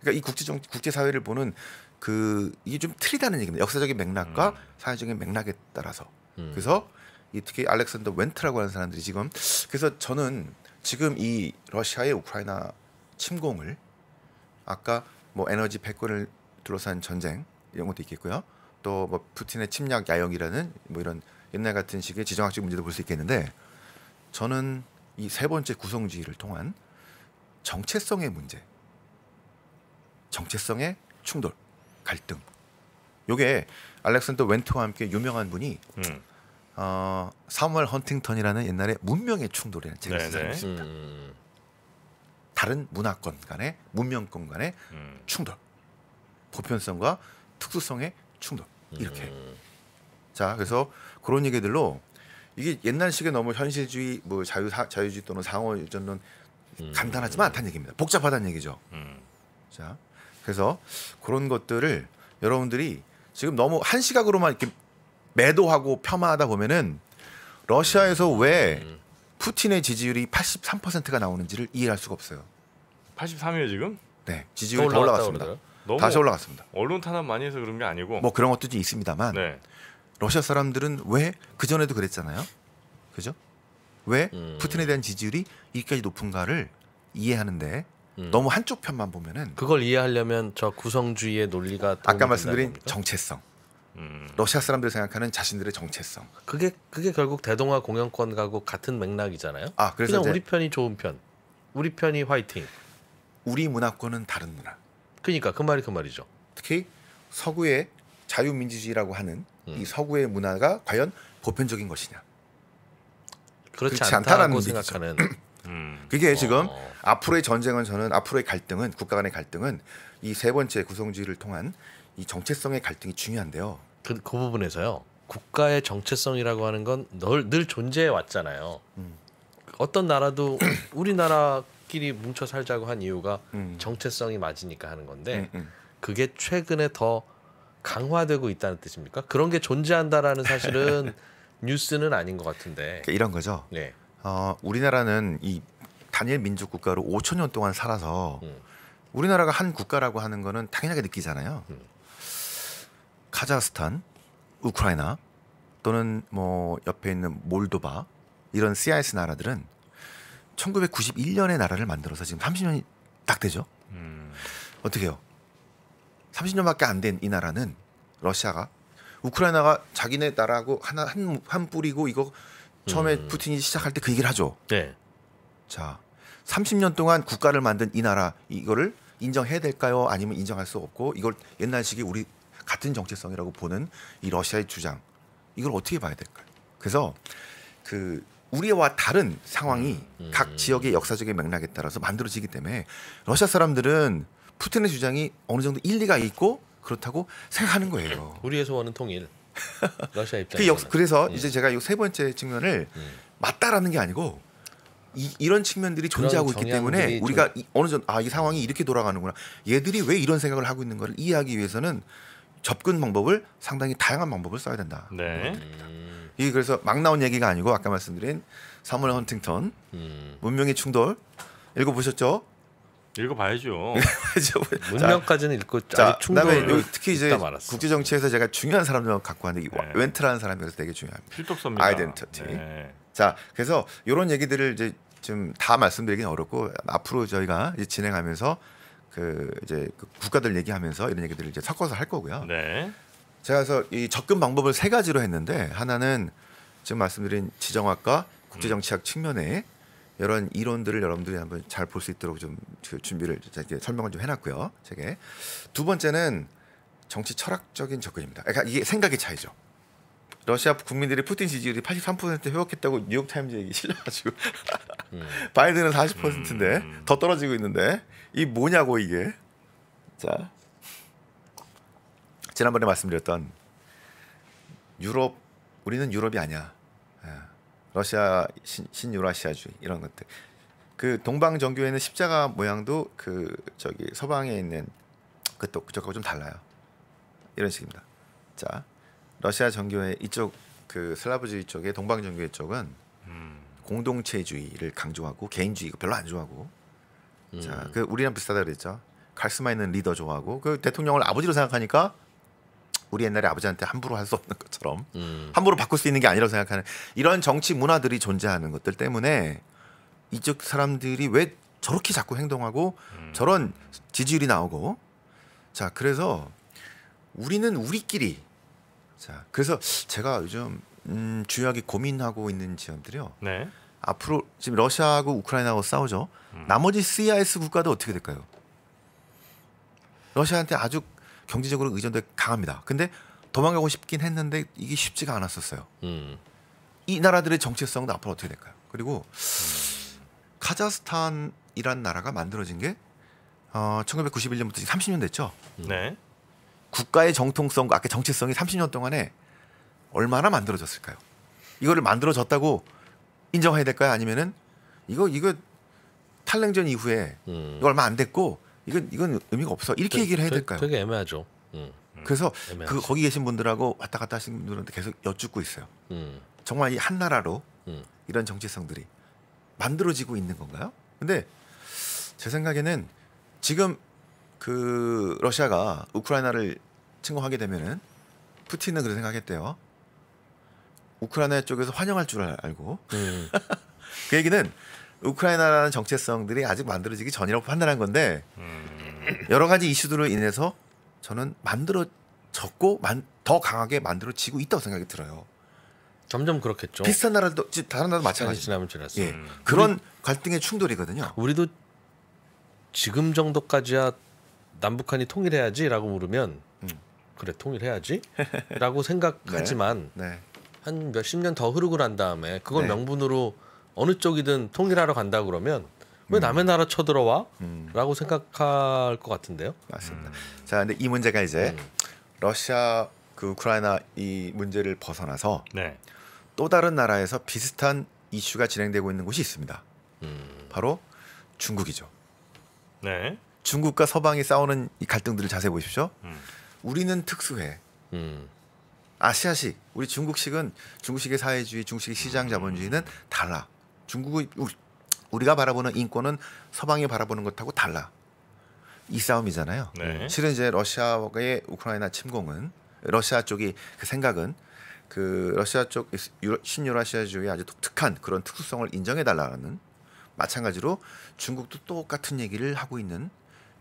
그러니까 이 국제 정 국제 사회를 보는 그 이게 좀 틀리다는 얘기입니다. 역사적인 맥락과 음. 사회적인 맥락에 따라서. 음. 그래서 이 특히 알렉산더 웬트라고 하는 사람들이 지금 그래서 저는 지금 이 러시아의 우크라이나 침공을 아까 뭐 에너지 패권을 둘러싼 전쟁 이런 것도 있겠고요. 또뭐 푸틴의 침략 야영이라는 뭐 이런 옛날 같은 식의 지정학적 문제도 볼 수 있겠는데 저는 이 세 번째 구성주의를 통한 정체성의 문제, 정체성의 충돌, 갈등. 요게 알렉산더 웬트와 함께 유명한 분이 음. 어, 사무엘 헌팅턴이라는 옛날에 문명의 충돌이라는 책을 쓰셨습니다. 음. 다른 문화권 간의 문명권 간의 음. 충돌, 보편성과 특수성의 충돌 이렇게. 음. 자 그래서 그런 얘기들로 이게 옛날식에 너무 현실주의 뭐 자유 사, 자유주의 또는 상호 유전론 음. 간단하지만 않다는 얘기입니다. 복잡하다는 얘기죠. 음. 자 그래서 그런 것들을 여러분들이 지금 너무 한 시각으로만 이렇게 매도하고 폄하하다 보면은 러시아에서 왜 음. 푸틴의 지지율이 83%가 나오는지를 이해할 수가 없어요. 8 3위에 지금? 네, 지지율이 더 올라갔습니다. 다시 올라갔습니다. 언론 탄압 많이 해서 그런 게 아니고 뭐 그런 것도 좀 있습니다만 네. 러시아 사람들은 왜 그전에도 그랬잖아요. 그죠? 왜 음. 푸틴에 대한 지지율이 이까지 높은가를 이해하는데 음. 너무 한쪽 편만 보면은 그걸 이해하려면 저 구성주의의 논리가 아까 말씀드린 겁니까? 정체성 음. 러시아 사람들 생각하는 자신들의 정체성 그게 그게 결국 대동아 공영권하고 같은 맥락이잖아요. 아 그래서 그냥 우리 편이 좋은 편, 우리 편이 화이팅. 우리 문화권은 다른 문화. 그러니까 그 말이 그 말이죠. 특히 서구의 자유민주주의라고 하는 음. 이 서구의 문화가 과연 보편적인 것이냐. 그렇지, 그렇지 않다라고 생각하는. 음. 그게 어. 지금 앞으로의 전쟁은 저는 앞으로의 갈등은 국가 간의 갈등은 이 세 번째 구성주의를 통한 이 정체성의 갈등이 중요한데요. 그, 그 부분에서요. 국가의 정체성이라고 하는 건늘 존재해 왔잖아요. 음. 어떤 나라도 우리나라 우리끼리 뭉쳐 살자고 한 이유가 음. 정체성이 맞으니까 하는 건데 음, 음. 그게 최근에 더 강화되고 있다는 뜻입니까? 그런 게 존재한다라는 사실은 뉴스는 아닌 것 같은데 그러니까 이런 거죠. 네. 어, 우리나라는 이 단일 민족 국가로 5천 년 동안 살아서 음. 우리나라가 한 국가라고 하는 거는 당연하게 느끼잖아요. 음. 카자흐스탄, 우크라이나 또는 뭐 옆에 있는 몰도바 이런 CIS 나라들은 1991년에 나라를 만들어서 지금 30년이 딱 되죠. 음. 어떻게 해요? 30년밖에 안 된 이 나라는 러시아가 우크라이나가 자기네 나라하고 하나 한, 한 뿌리고 이거 처음에 음. 푸틴이 시작할 때 그 얘기를 하죠. 네. 자, 30년 동안 국가를 만든 이 나라 이거를 인정해야 될까요? 아니면 인정할 수 없고 이걸 옛날식이 우리 같은 정체성이라고 보는 이 러시아의 주장 이걸 어떻게 봐야 될까요? 그래서 그 우리와 다른 상황이 음. 각 음. 지역의 역사적인 맥락에 따라서 만들어지기 때문에 러시아 사람들은 푸틴의 주장이 어느 정도 일리가 있고 그렇다고 생각하는 거예요. 우리의 소원은 통일. 러시아 입장에서. 그래서 예. 이제 제가 이세 번째 측면을 음. 맞다라는 게 아니고 이, 런 측면들이 존재하고 있기 때문에 우리가 좀... 어느 정도 아이 상황이 이렇게 돌아가는구나. 얘들이 왜 이런 생각을 하고 있는 걸 이해하기 위해서는 접근 방법을 상당히 다양한 방법을 써야 된다. 네. 음. 이 그래서 막 나온 얘기가 아니고 아까 말씀드린 사무엘 헌팅턴 음. 문명의 충돌 읽어 보셨죠? 읽어봐야죠. 문명까지는 읽고 자, 그다음에 특히 이제 국제 정치에서 제가 중요한 사람들 갖고 하는 이 네. 웬트라는 사람이 그서 되게 중요합니다. 필독서입니다. 아이덴티티. 네. 자, 그래서 이런 얘기들을 이제 좀 다 말씀드리긴 어렵고 앞으로 저희가 이제 진행하면서 그 이제 그 국가들 얘기하면서 이런 얘기들을 이제 섞어서 할 거고요. 네. 제가 그래서 이 접근 방법을 세 가지로 했는데 하나는 지금 말씀드린 지정학과 국제정치학 측면에 이런 이론들을 여러분들이 한번 잘 볼 수 있도록 좀 그 준비를 이제 설명을 좀 해놨고요. 제게 두 번째는 정치 철학적인 접근입니다. 그러니까 이게 생각의 차이죠. 러시아 국민들이 푸틴 지지율이 83% 회복했다고 뉴욕 타임즈 얘기 실려가지고 음. 바이든은 40%인데 음. 더 떨어지고 있는데 이 뭐냐고 이게 자 지난번에 말씀드렸던 유럽 우리는 유럽이 아니야. 예. 러시아 신, 유라시아주의 이런 것들. 그 동방 정교회는 십자가 모양도 그 저기 서방에 있는 그또 그쪽하고 좀 달라요. 이런 식입니다. 자, 러시아 정교회 이쪽 그 슬라브주의 쪽에 동방 정교회 쪽은 음. 공동체주의를 강조하고 개인주의 별로 안 좋아하고. 음. 자, 그 우리랑 비슷하다 그랬죠. 카리스마 있는 리더 좋아하고 그 대통령을 아버지로 생각하니까 우리 옛날에 아버지한테 함부로 할 수 없는 것처럼 음. 함부로 바꿀 수 있는 게 아니라고 생각하는 이런 정치 문화들이 존재하는 것들 때문에 이쪽 사람들이 왜 저렇게 자꾸 행동하고 음. 저런 지지율이 나오고 자 그래서 우리는 우리끼리 자 그래서 제가 요즘 음, 주요하게 고민하고 있는 지점들이요. 네. 앞으로 지금 러시아하고 우크라이나하고 싸우죠. 음. 나머지 CIS 국가도 어떻게 될까요? 러시아한테 아주 경제적으로 의존도 강합니다. 근데 도망가고 싶긴 했는데 이게 쉽지가 않았었어요. 음. 이 나라들의 정체성도 앞으로 어떻게 될까요? 그리고 카자흐스탄이란 나라가 만들어진 게 어, 1991년부터 지금 30년 됐죠. 음. 네. 국가의 정통성과 아까 정체성이 30년 동안에 얼마나 만들어졌을까요? 이거를 만들어졌다고 인정해야 될까요? 아니면은 이거 이거 탈냉전 이후에 음. 이거 얼마 안 됐고 이건 이건 의미가 없어 이렇게 되, 얘기를 해야 될까요? 되게 애매하죠. 음. 음. 그래서 애매하지. 그 거기 계신 분들하고 왔다 갔다 하신 분들한테 계속 여쭙고 있어요. 음. 정말 이 한 나라로 음. 이런 정체성들이 만들어지고 있는 건가요? 근데 제 생각에는 지금 그 러시아가 우크라이나를 침공하게 되면은 푸틴은 그런 생각했대요. 우크라이나 쪽에서 환영할 줄 알고 음. 그 얘기는 우크라이나라는 정체성들이 아직 만들어지기 전이라고 판단한 건데 여러 가지 이슈들로 인해서 저는 만들어졌고 만, 더 강하게 만들어지고 있다고 생각이 들어요. 점점 그렇겠죠. 비슷한 나라도 다른 나라도 마찬가지. 지나면 지났어. 예. 음. 그런 우리, 갈등의 충돌이거든요. 우리도 지금 정도까지야 남북한이 통일해야지라고 물으면 음. 그래 통일해야지라고 생각하지만 네. 네. 한 몇십 년 더 흐르고 난 다음에 그걸 네. 명분으로 어느 쪽이든 통일하러 간다 그러면 왜 음. 남의 나라 쳐들어와? 음. 라고 생각할 것 같은데요. 맞습니다. 자, 근데 이 문제가 이제 음. 러시아 그 우크라이나 이 문제를 벗어나서 네. 또 다른 나라에서 비슷한 이슈가 진행되고 있는 곳이 있습니다. 음. 바로 중국이죠. 네. 중국과 서방이 싸우는 이 갈등들을 자세히 보십시오. 음. 우리는 특수해. 음. 아시아식, 우리 중국식은 중국식의 사회주의, 중국식의 시장 자본주의는 달라. 중국의 우리가 바라보는 인권은 서방이 바라보는 것하고 달라. 이 싸움이잖아요. 네. 음. 실은 이제 러시아의 우크라이나 침공은 러시아 쪽이 그 생각은 그 러시아 쪽 신유라시아주의 아주 독특한 그런 특수성을 인정해 달라는 마찬가지로 중국도 똑같은 얘기를 하고 있는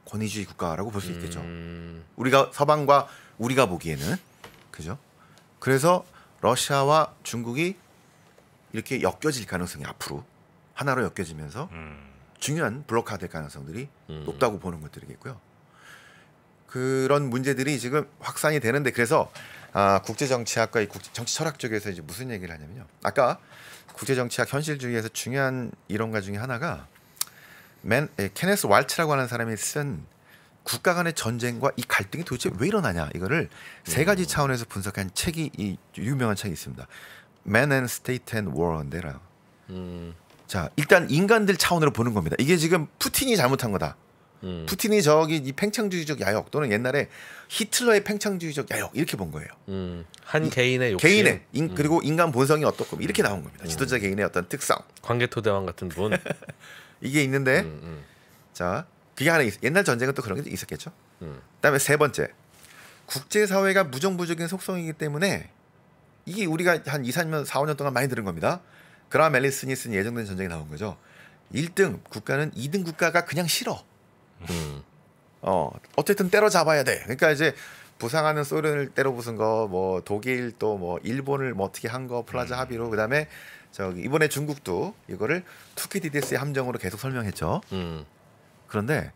권위주의 국가라고 볼 수 있겠죠. 음... 우리가 서방과 우리가 보기에는 그죠. 그래서 러시아와 중국이 이렇게 엮여질 가능성이 앞으로 하나로 엮여지면서 음. 중요한 블록화 될 가능성들이 음. 높다고 보는 것들이겠고요. 그런 문제들이 지금 확산이 되는데 그래서 아, 국제정치학과 이 국제 정치 철학 쪽에서 이제 무슨 얘기를 하냐면요. 아까 국제정치학 현실주의에서 중요한 이론가 중에 하나가 맨, 에, 케네스 왈츠라고 하는 사람이 쓴 국가 간의 전쟁과 이 갈등이 도대체 왜 일어나냐 이거를 음. 세 가지 음. 차원에서 분석한 책이 이 유명한 책이 있습니다. Man and State and War인데라. 음. 자 일단 인간들 차원으로 보는 겁니다. 이게 지금 푸틴이 잘못한 거다. 음. 푸틴이 저기 이 팽창주의적 야욕 또는 옛날에 히틀러의 팽창주의적 야욕 이렇게 본 거예요. 음. 한 개인의 욕심. 개인의 인, 음. 그리고 인간 본성이 어떻고 음. 이렇게 나온 겁니다. 음. 지도자 개인의 어떤 특성. 관계토대왕 같은 분. 이게 있는데 자 그게 하나 있, 옛날 전쟁은 또 그런 게 있었겠죠. 그다음에 세 번째 국제사회가 무정부적인 속성이기 때문에 이게 우리가 한 2, 3년, 4, 5년 동안 많이 들은 겁니다. 그라함 앨리슨이 쓴 예정된 전쟁이 나온 거죠. 1등 국가는 2등 국가가 그냥 싫어. 음. 어, 어쨌든 때려잡아야 돼. 그러니까 이제 부상하는 소련을 때려부순 거, 뭐 독일 또 뭐 일본을 뭐 어떻게 한 거, 플라자 음. 합의로 그다음에 저기 이번에 중국도 이거를 투키 디디스의 함정으로 계속 설명했죠. 음. 그런데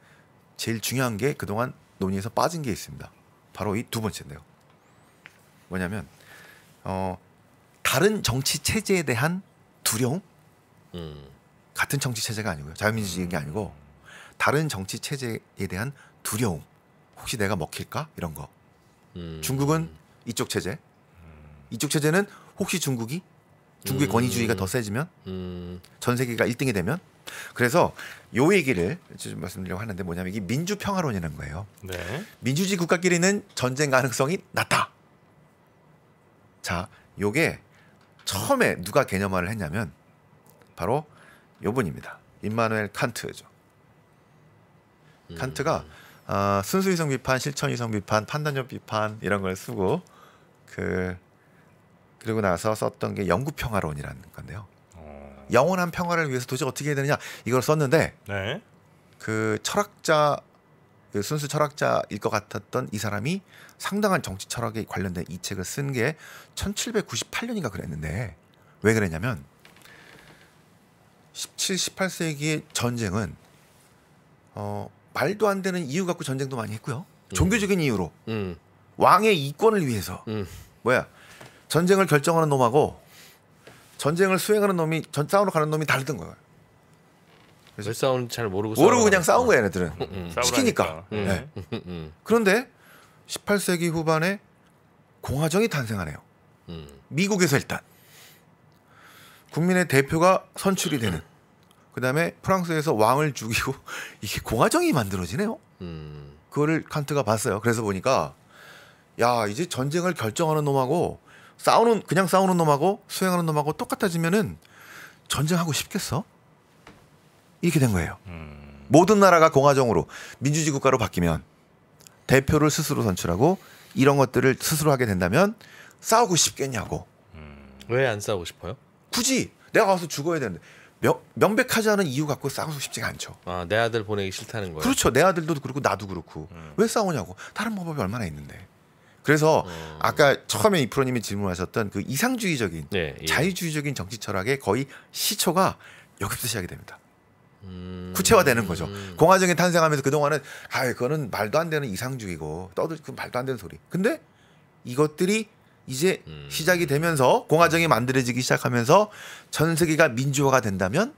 제일 중요한 게 그동안 논의에서 빠진 게 있습니다. 바로 이 두 번째인데요. 뭐냐면 어, 다른 정치 체제에 대한 두려움 음. 같은 정치 체제가 아니고요 자유민주주의가 음. 아니고 다른 정치 체제에 대한 두려움 혹시 내가 먹힐까 이런 거 음. 중국은 이쪽 체제 이쪽 체제는 혹시 중국이 중국의 음. 권위주의가 더 세지면 음. 전 세계가 1등이 되면 그래서 요 얘기를 좀 말씀드리려고 하는데 뭐냐면 이게 민주평화론이라는 거예요. 네. 민주주의 국가끼리는 전쟁 가능성이 낮다. 자, 요게 처음에 누가 개념화를 했냐면 바로 요분입니다. 임마누엘 칸트죠. 음. 칸트가 어, 아, 순수이성 비판, 실천이성 비판, 판단력 비판 이런 걸 쓰고 그 그리고 나서 썼던 게 영구 평화론이라는 건데요. 어. 영원한 평화를 위해서 도저히 어떻게 해야 되느냐 이걸 썼는데 네? 그 철학자 그 순수 철학자일 것 같았던 이 사람이 상당한 정치 철학에 관련된 이 책을 쓴 게 1798년인가 그랬는데 왜 그랬냐면 17, 18세기의 전쟁은 어, 말도 안 되는 이유 갖고 전쟁도 많이 했고요. 음. 종교적인 이유로 음. 왕의 이권을 위해서 음. 뭐야 전쟁을 결정하는 놈하고 전쟁을 수행하는 놈이 전 싸우러 가는 놈이 다르던 거예요. 왜 싸우는지 잘 모르고 모르고 그냥 싸운 거야 얘네들은 시키니까. 네. 그런데 18세기 후반에 공화정이 탄생하네요. 미국에서 일단 국민의 대표가 선출이 되는. 그다음에 프랑스에서 왕을 죽이고 이게 공화정이 만들어지네요. 그거를 칸트가 봤어요. 그래서 보니까 야 이제 전쟁을 결정하는 놈하고 싸우는 그냥 싸우는 놈하고 수행하는 놈하고 똑같아지면은 전쟁하고 싶겠어? 이렇게 된 거예요. 음. 모든 나라가 공화정으로 민주주의 국가로 바뀌면 대표를 스스로 선출하고 이런 것들을 스스로 하게 된다면 싸우고 싶겠냐고. 음. 왜안 싸우고 싶어요? 굳이 내가 가서 죽어야 되는데 명, 명백하지 않은 이유 갖고 싸우고 싶지가 않죠. 아, 내 아들 보내기 싫다는 거예요. 그렇죠. 내 아들도 그렇고 나도 그렇고 음. 왜 싸우냐고. 다른 방법이 얼마나 있는데. 그래서 음. 아까 처음에 이 프로님이 질문하셨던 그 이상주의적인 네, 예. 자유주의적인 정치 철학의 거의 시초가 여기서 시작이 됩니다. 구체화되는 거죠. 음. 공화정이 탄생하면서 그동안은 아, 그거는 말도 안 되는 이상주의고 떠들 그 말도 안 되는 소리. 근데 이것들이 이제 음. 시작이 되면서 공화정이 만들어지기 시작하면서 전 세계가 민주화가 된다면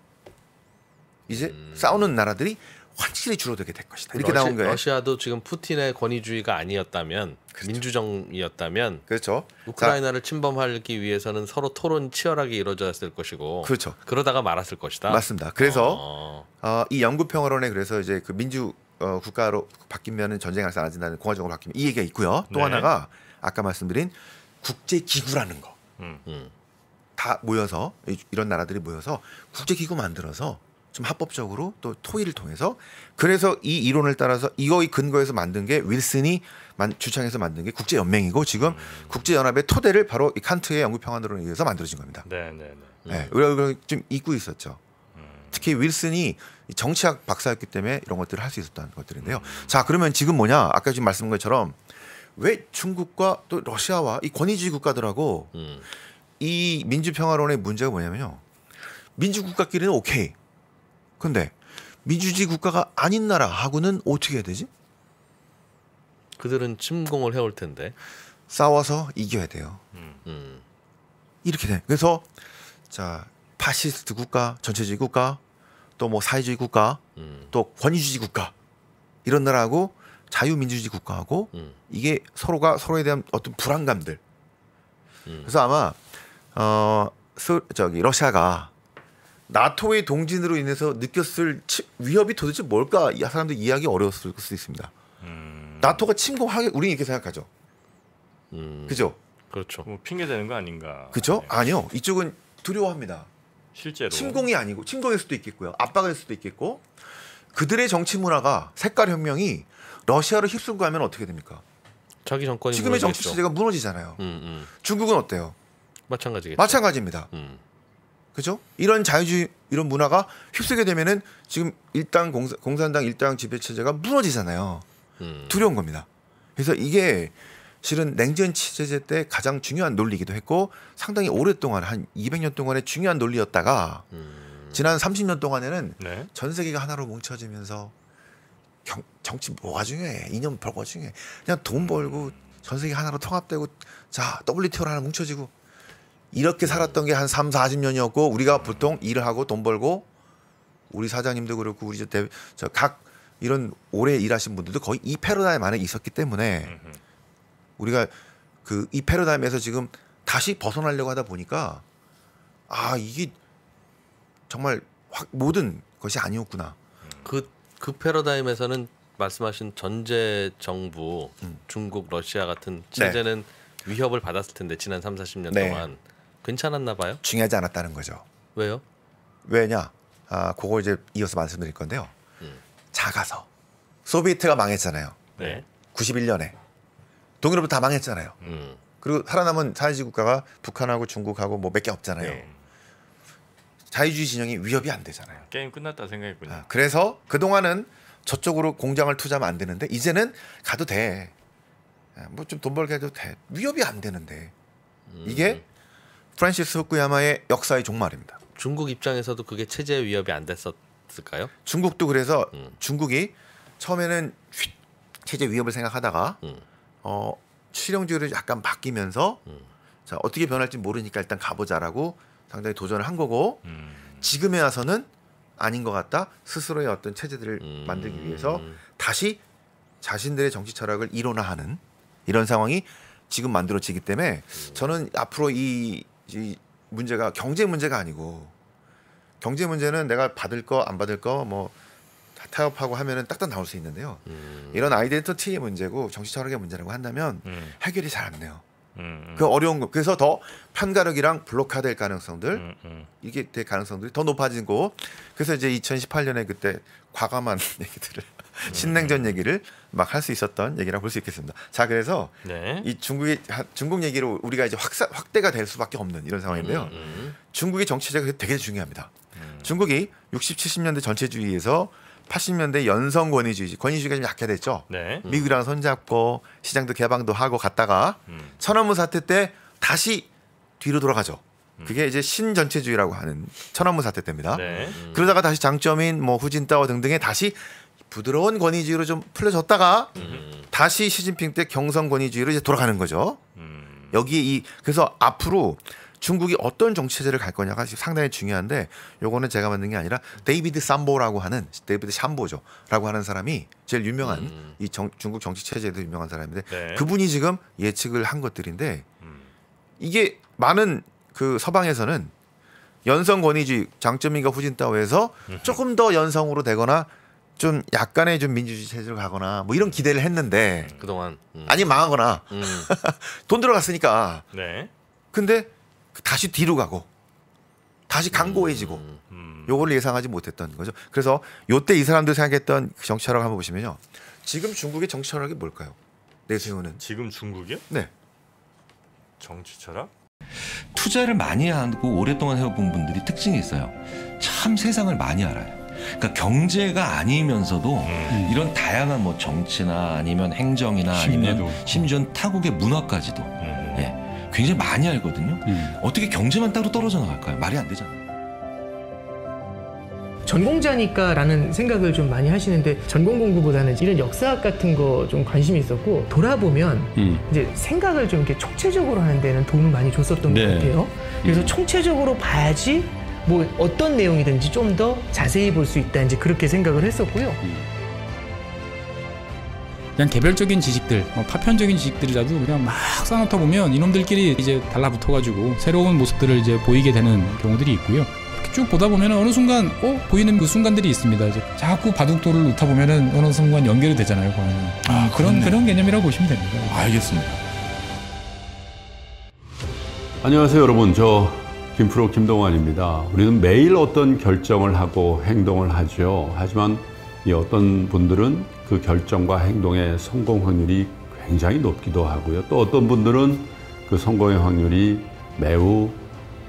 이제 음. 싸우는 나라들이 확실히 줄어들게 될 것이다. 이렇게 러시, 나온 거예요. 러시아도 지금 푸틴의 권위주의가 아니었다면 그렇죠. 민주정이었다면 그렇죠. 우크라이나를 침범하기 위해서는 서로 토론 치열하게 이루어졌을 것이고 그렇죠. 그러다가 말았을 것이다. 맞습니다. 그래서 어. 어이 영구 평화론에 그래서 이제 그 민주 어, 국가로 바뀌면은 전쟁 알싸 안 진다는 공화정으로 바뀌면 이 얘기가 있고요. 또 네. 하나가 아까 말씀드린 국제 기구라는 거. 음. 음. 다 모여서 이런 나라들이 모여서 국제 기구 만들어서 좀 합법적으로 또 토의를 통해서 그래서 이 이론을 따라서 이거의 근거에서 만든 게 윌슨이 만, 주창해서 만든 게 국제 연맹이고 지금 국제 연합의 토대를 바로 이 칸트의 영국 평화론에 의해서 만들어진 겁니다. 네, 네, 네. 우리가 네, 좀 잊고 있었죠. 특히 윌슨이 정치학 박사였기 때문에 이런 것들을 할 수있었다는 것들인데요. 자, 그러면 지금 뭐냐? 아까 지금 말씀한 것처럼 왜 중국과 또 러시아와 이 권위주의 국가들하고 음. 이 민주평화론의 문제가 뭐냐면요. 민주국가끼리는 오케이. 근데 민주주의 국가가 아닌 나라하고는 어떻게 해야 되지? 그들은 침공을 해올 텐데 싸워서 이겨야 돼요. 음. 음. 이렇게 돼. 그래서 자 파시스트 국가, 전체주의 국가, 또 뭐 사회주의 국가, 음. 또 권위주의 국가 이런 나라하고 자유민주주의 국가하고 음. 이게 서로가 서로에 대한 어떤 불안감들. 음. 그래서 아마 어 저기 러시아가 나토의 동진으로 인해서 느꼈을 위협이 도대체 뭘까 이 사람들 이해하기 어려웠을 수 있습니다. 음. 나토가 침공하게 우리는 이렇게 생각하죠. 음. 그죠? 그렇죠. 뭐 핑계 대는 거 아닌가? 그죠? 네. 아니요. 이쪽은 두려워합니다. 실제로 침공이 아니고 침공일 수도 있겠고요. 압박일 수도 있겠고 그들의 정치 문화가 색깔 혁명이 러시아로 휩쓸고 가면 어떻게 됩니까? 자기 정권이 지금의 정치 체제가 무너지잖아요. 음, 음. 중국은 어때요? 마찬가지겠죠. 마찬가지입니다. 음. 그죠? 이런 자유주의 이런 문화가 휩쓸게 되면은 지금 일당 공사, 공산당 일당 지배 체제가 무너지잖아요. 음. 두려운 겁니다. 그래서 이게 실은 냉전 체제 때 가장 중요한 논리이기도 했고 상당히 오랫동안 한 200년 동안의 중요한 논리였다가 음. 지난 30년 동안에는 네. 전 세계가 하나로 뭉쳐지면서 경, 정치 뭐가 중요해? 이념 벌거 중요해? 그냥 돈 벌고 전 세계 하나로 통합되고 자 w t o 를 하나 뭉쳐지고 이렇게 음. 살았던 게 한 3, 40년이었고 우리가 보통 일을 하고 돈 벌고 우리 사장님도 그렇고 우리 저각 이런 오래 일하신 분들도 거의 이 패러다임 안에 있었기 때문에 우리가 그 이 패러다임에서 지금 다시 벗어나려고 하다 보니까 아 이게 정말 확 모든 것이 아니었구나. 그그 음. 그 패러다임에서는 말씀하신 전제 정부 음. 중국 러시아 같은 체제는 네. 위협을 받았을 텐데 지난 3, 40년 네. 동안 괜찮았나 봐요. 중요하지 않았다는 거죠. 왜요? 왜냐? 아, 그거 이제 이어서 말씀드릴 건데요. 작아서 소비에트가 망했잖아요. 네. 91년에 동유럽도 다 망했잖아요. 음. 그리고 살아남은 사회주의 국가가 북한하고 중국하고 뭐 몇 개 없잖아요. 네. 자유주의 진영이 위협이 안 되잖아요. 게임 끝났다 생각했군요. 아, 그래서 그 동안은 저쪽으로 공장을 투자하면 안 되는데 이제는 가도 돼. 아, 뭐좀 돈 벌게 해도 돼. 위협이 안 되는데 음. 이게 프란시스 후쿠야마의 역사의 종말입니다. 중국 입장에서도 그게 체제 위협이 안 됐었. 있을까요? 중국도 그래서 음. 중국이 처음에는 휙 체제 위협을 생각하다가 음. 어, 실용주의를 약간 바뀌면서 음. 자 어떻게 변할지 모르니까 일단 가보자라고 상당히 도전을 한 거고 음. 지금에 와서는 아닌 것 같다 스스로의 어떤 체제들을 음. 만들기 위해서 다시 자신들의 정치 철학을 이론화하는 이런 상황이 지금 만들어지기 때문에 음. 저는 앞으로 이, 이 문제가 경제 문제가 아니고 경제 문제는 내가 받을 거 안 받을 거 뭐 타협하고 하면은 딱딱 나올 수 있는데요. 음. 이런 아이덴티티의 문제고 정치 철학의 문제라고 한다면 음. 해결이 잘 안 돼요. 음, 음. 그 어려운 거 그래서 더판가르기랑 블록화될 가능성들 음, 이게 될 가능성들이 더 높아지고 그래서 이제 2018년에 그때 과감한 얘기들을 신냉전 얘기를 막 할 수 있었던 얘기라고 볼 수 있겠습니다. 자 그래서 네. 이 중국이 중국 얘기로 우리가 이제 확사, 확대가 될 수밖에 없는 이런 상황인데요. 중국의 정치제가 그 되게 중요합니다. 음. 중국이 60, 70년대 전체주의에서 80년대 연성 권위주의, 권위주의가 좀 약해졌죠. 네. 음. 미국이랑 손잡고 시장도 개방도 하고 갔다가 음. 천안문 사태 때 다시 뒤로 돌아가죠. 음. 그게 이제 신전체주의라고 하는 천안문 사태 때입니다. 네. 음. 그러다가 다시 장점인 뭐 후진타워 등등에 다시 부드러운 권위주의로 좀 풀려졌다가 다시 시진핑 때 경성 권위주의로 이제 돌아가는 거죠. 여기에 이 그래서 앞으로 중국이 어떤 정치 체제를 갈 거냐가 상당히 중요한데 요거는 제가 만든 게 아니라 데이비드 삼보라고 하는 데이비드 샴보죠라고 하는 사람이 제일 유명한 음. 이 정, 중국 정치 체제에도 유명한 사람인데 네. 그분이 지금 예측을 한 것들인데 음. 이게 많은 그 서방에서는 연성 권위주의 장점인가 후진 따오에서 음. 조금 더 연성으로 되거나 좀 약간의 좀 민주주의 체제로 가거나 뭐 이런 기대를 했는데 음. 그동안 음. 아니 망하거나 돈 들어갔으니까 네. 근데 다시 뒤로 가고 다시 강고해지고 음, 음. 요걸 예상하지 못했던 거죠. 그래서 요때 이 사람들 생각했던 그 정치 철학 한번 보시면요. 지금 중국의 정치 철학이 뭘까요? 내세우는 지금 중국이요? 네. 정치 철학? 투자를 많이 하고 오랫동안 해본 분들이 특징이 있어요. 참 세상을 많이 알아요. 그러니까 경제가 아니면서도 음. 이런 다양한 뭐 정치나 아니면 행정이나 심리도. 아니면 심지어 타국의 문화까지도 음. 예. 굉장히 많이 알거든요. 음. 어떻게 경제만 따로 떨어져 나갈까요? 말이 안 되잖아요. 전공자니까라는 생각을 좀 많이 하시는데 전공 공부보다는 이런 역사학 같은 거 좀 관심이 있었고 돌아보면 음. 이제 생각을 좀 이렇게 총체적으로 하는 데는 도움을 많이 줬었던 네. 것 같아요. 그래서 음. 총체적으로 봐야지 뭐 어떤 내용이든지 좀 더 자세히 볼 수 있다 이제 그렇게 생각을 했었고요. 음. 그냥 개별적인 지식들 뭐 파편적인 지식들이라도 그냥 막 쌓아놓다 보면 이놈들끼리 이제 달라붙어가지고 새로운 모습들을 이제 보이게 되는 경우들이 있고요 쭉 보다 보면 어느 순간 어 보이는 그 순간들이 있습니다. 이제 자꾸 바둑돌을 놓다 보면 어느 순간 연결이 되잖아요. 그거아 그런 그런 개념이라고 보시면 됩니다. 알겠습니다. 안녕하세요, 여러분. 저 김프로 김동환입니다. 우리는 매일 어떤 결정을 하고 행동을 하죠. 하지만 이 어떤 분들은 그 결정과 행동의 성공 확률이 굉장히 높기도 하고요. 또 어떤 분들은 그 성공의 확률이 매우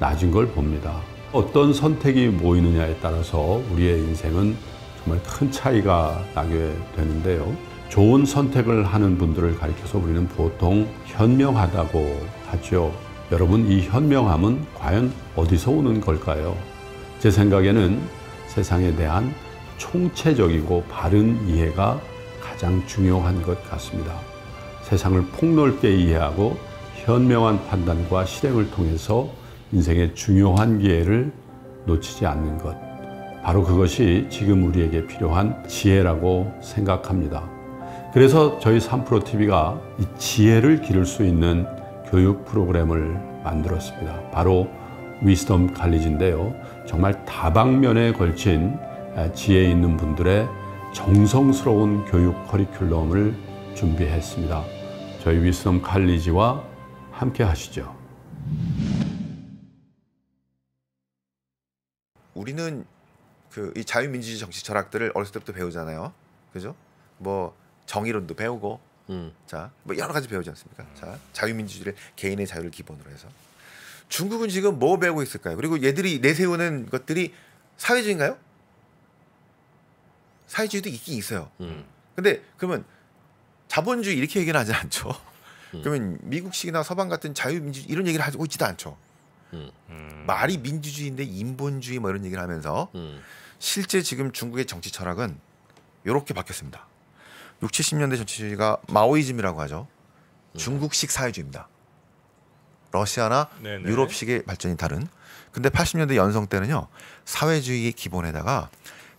낮은 걸 봅니다. 어떤 선택이 모이느냐에 따라서 우리의 인생은 정말 큰 차이가 나게 되는데요. 좋은 선택을 하는 분들을 가리켜서 우리는 보통 현명하다고 하죠. 여러분, 이 현명함은 과연 어디서 오는 걸까요? 제 생각에는 세상에 대한 총체적이고 바른 이해가 가장 중요한 것 같습니다. 세상을 폭넓게 이해하고 현명한 판단과 실행을 통해서 인생의 중요한 기회를 놓치지 않는 것. 바로 그것이 지금 우리에게 필요한 지혜라고 생각합니다. 그래서 저희 3프로TV가 이 지혜를 기를 수 있는 교육 프로그램을 만들었습니다. 바로 위스덤 칼리지인데요. 정말 다방면에 걸친 지혜 있는 분들의 정성스러운 교육 커리큘럼을 준비했습니다. 저희 위스덤 칼리지와 함께 하시죠. 우리는 그 이 자유민주주의 정치 철학들을 어렸을 때부터 배우잖아요. 그죠? 뭐 정의론도 배우고 음. 자, 뭐 여러 가지 배우지 않습니까? 자, 자유민주주의를 개인의 자유를 기본으로 해서 중국은 지금 뭐 배우고 있을까요? 그리고 얘들이 내세우는 것들이 사회주의인가요? 사회주의도 있긴 있어요. 음. 근데 그러면 자본주의 이렇게 얘기는 하지 않죠. 음. 그러면 미국식이나 서방 같은 자유민주 이런 얘기를 하고 있지도 않죠. 음. 말이 민주주의인데 인본주의 뭐 이런 얘기를 하면서 음. 실제 지금 중국의 정치 철학은 이렇게 바뀌었습니다. 6, 70년대 정치주의가 마오이즘이라고 하죠. 음. 중국식 사회주의입니다. 러시아나 네네. 네. 유럽식의 발전이 다른. 근데 80년대 연성 때는요 사회주의의 기본에다가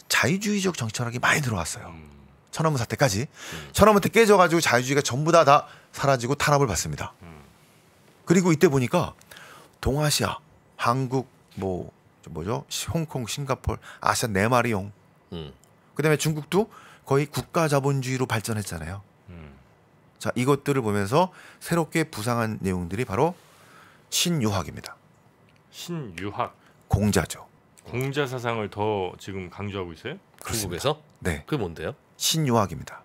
자유주의적 정치 철학이 많이 들어왔어요. 음. 천안문 사태까지 음. 천안문 때 깨져가지고 자유주의가 전부 다 다 사라지고 탄압을 받습니다. 음. 그리고 이때 보니까 동아시아, 한국, 뭐 뭐죠, 홍콩, 싱가폴, 아시아 네 마리용. 음. 그다음에 중국도 거의 국가 자본주의로 발전했잖아요. 음. 자 이것들을 보면서 새롭게 부상한 내용들이 바로 신유학입니다. 신유학 공자죠. 공자 사상을 더 지금 강조하고 있어요? 중국에서? 네. 그게 뭔데요? 신유학입니다.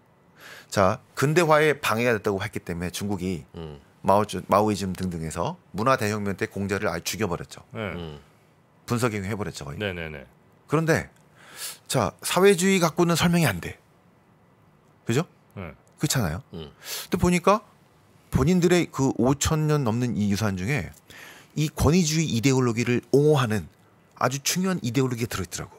자, 근대화에 방해가 됐다고 했기 때문에 중국이 음. 마오주, 마오이즘 등등에서 문화 대혁명 때 공자를 아예 죽여버렸죠. 네. 음. 분석행 해버렸죠. 거의. 네네네. 네, 네. 그런데 자 사회주의 갖고는 설명이 안 돼. 그죠? 네. 그렇잖아요. 음. 근데 보니까 본인들의 그 5천 년 넘는 이 유산 중에 이 권위주의 이데올로기를 옹호하는 아주 중요한 이데올로기에 들어있더라고.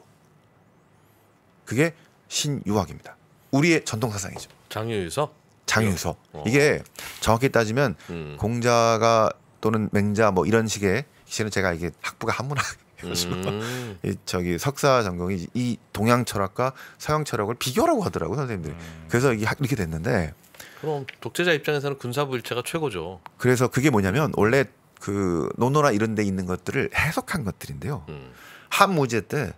그게 신유학입니다. 우리의 전통 사상이죠. 장유유서? 장유유서. 어. 이게 정확히 따지면 음. 공자가 또는 맹자 뭐 이런 식의 시는 제가 이게 학부가 한문학 음. 이 음. 저기 석사 전공이 이 동양 철학과 서양 철학을 비교라고 하더라고요 선생님들이 음. 그래서 이게 이렇게 됐는데 그럼 독재자 입장에서는 군사부 일체가 최고죠 그래서 그게 뭐냐면 원래 그 노노라 이런 데 있는 것들을 해석한 것들인데요. 음. 한무제 때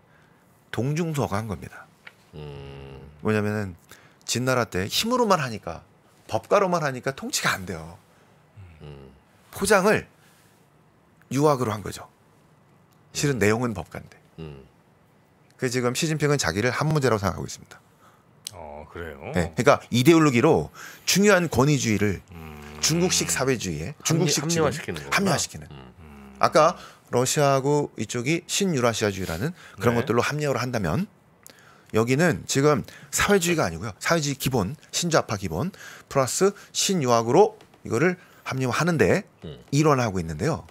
동중서가 한 겁니다. 음. 뭐냐면은 진나라 때 힘으로만 하니까 법가로만 하니까 통치가 안 돼요. 음. 포장을 유학으로 한 거죠. 실은 음. 내용은 법관데. 음. 그 지금 시진핑은 자기를 한무제라고 생각하고 있습니다. 어 그래요. 네, 그러니까 이데올로기로 중요한 권위주의를 음. 중국식 사회주의에 중국식 합리, 합리화시키는 합리화시키는. 음, 음. 아까 러시아하고 이쪽이 신유라시아주의라는 그런 네. 것들로 합리화를 한다면 여기는 지금 사회주의가 아니고요. 사회주의 기본, 신좌파 기본 플러스 신유학으로 이거를 합리화하는데 음. 일원하고 있는데요.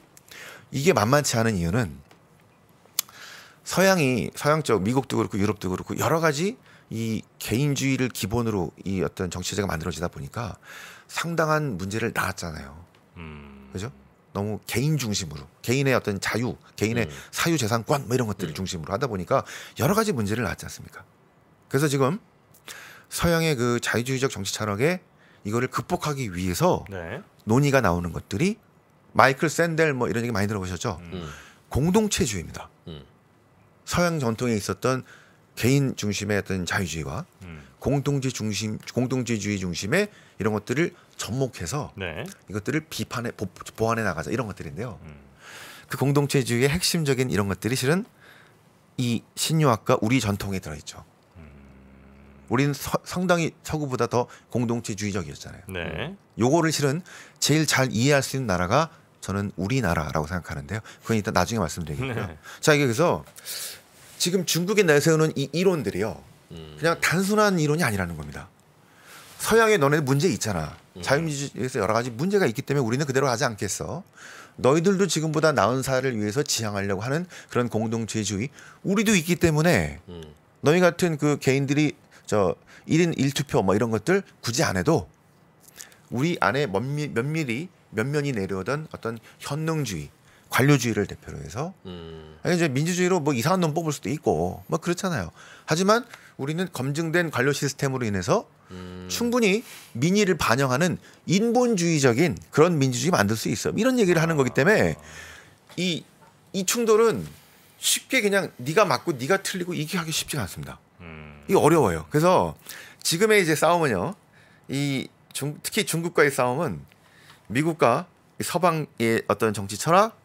이게 만만치 않은 이유는 서양이 서양 쪽 미국도 그렇고 유럽도 그렇고 여러 가지 이 개인주의를 기본으로 이 어떤 정치제가 만들어지다 보니까 상당한 문제를 낳았잖아요. 음. 그죠? 너무 개인 중심으로 개인의 어떤 자유, 개인의 음. 사유 재산권 뭐 이런 것들을 음. 중심으로 하다 보니까 여러 가지 문제를 낳지 았 않습니까? 그래서 지금 서양의 그 자유주의적 정치 철학에 이거를 극복하기 위해서 네. 논의가 나오는 것들이 마이클 샌델 뭐 이런 얘기 많이 들어보셨죠? 음. 공동체주의입니다. 음. 서양 전통에 있었던 개인 중심의 어떤 자유주의와 음. 공동체 중심 공동체주의 중심의 이런 것들을 접목해서 네. 이것들을 비판해 보, 보완해 나가자 이런 것들인데요. 음. 그 공동체주의의 핵심적인 이런 것들이 실은 이 신유학과 우리 전통에 들어있죠. 음. 우리는 서, 상당히 서구보다 더 공동체주의적이었잖아요. 네. 요거를 실은 제일 잘 이해할 수 있는 나라가 저는 우리나라라고 생각하는데요. 그건 일단 나중에 말씀드리겠고요. 네. 자 이게 그래서 지금 중국이 내세우는 이 이론들이요. 음. 그냥 단순한 이론이 아니라는 겁니다. 서양에 너네 문제 있잖아. 음. 자유민주주의에서 여러 가지 문제가 있기 때문에 우리는 그대로 하지 않겠어. 너희들도 지금보다 나은 사회를 위해서 지향하려고 하는 그런 공동체주의 우리도 있기 때문에 음. 너희 같은 그 개인들이 저 1인 1투표 뭐 이런 것들 굳이 안 해도 우리 안에 면밀히 면면이 내려오던 어떤 현능주의 관료주의를 대표로 해서 음. 아니 이제 민주주의로 뭐 이상한 놈 뽑을 수도 있고 뭐 그렇잖아요. 하지만 우리는 검증된 관료 시스템으로 인해서 음. 충분히 민의를 반영하는 인본주의적인 그런 민주주의 만들 수 있어. 이런 얘기를 하는 거기 때문에 이 이 충돌은 쉽게 그냥 네가 맞고 네가 틀리고 이게 하기 쉽지가 않습니다. 음. 이 어려워요. 그래서 지금의 이제 싸움은요. 이 중, 특히 중국과의 싸움은 미국과 서방의 어떤 정치 철학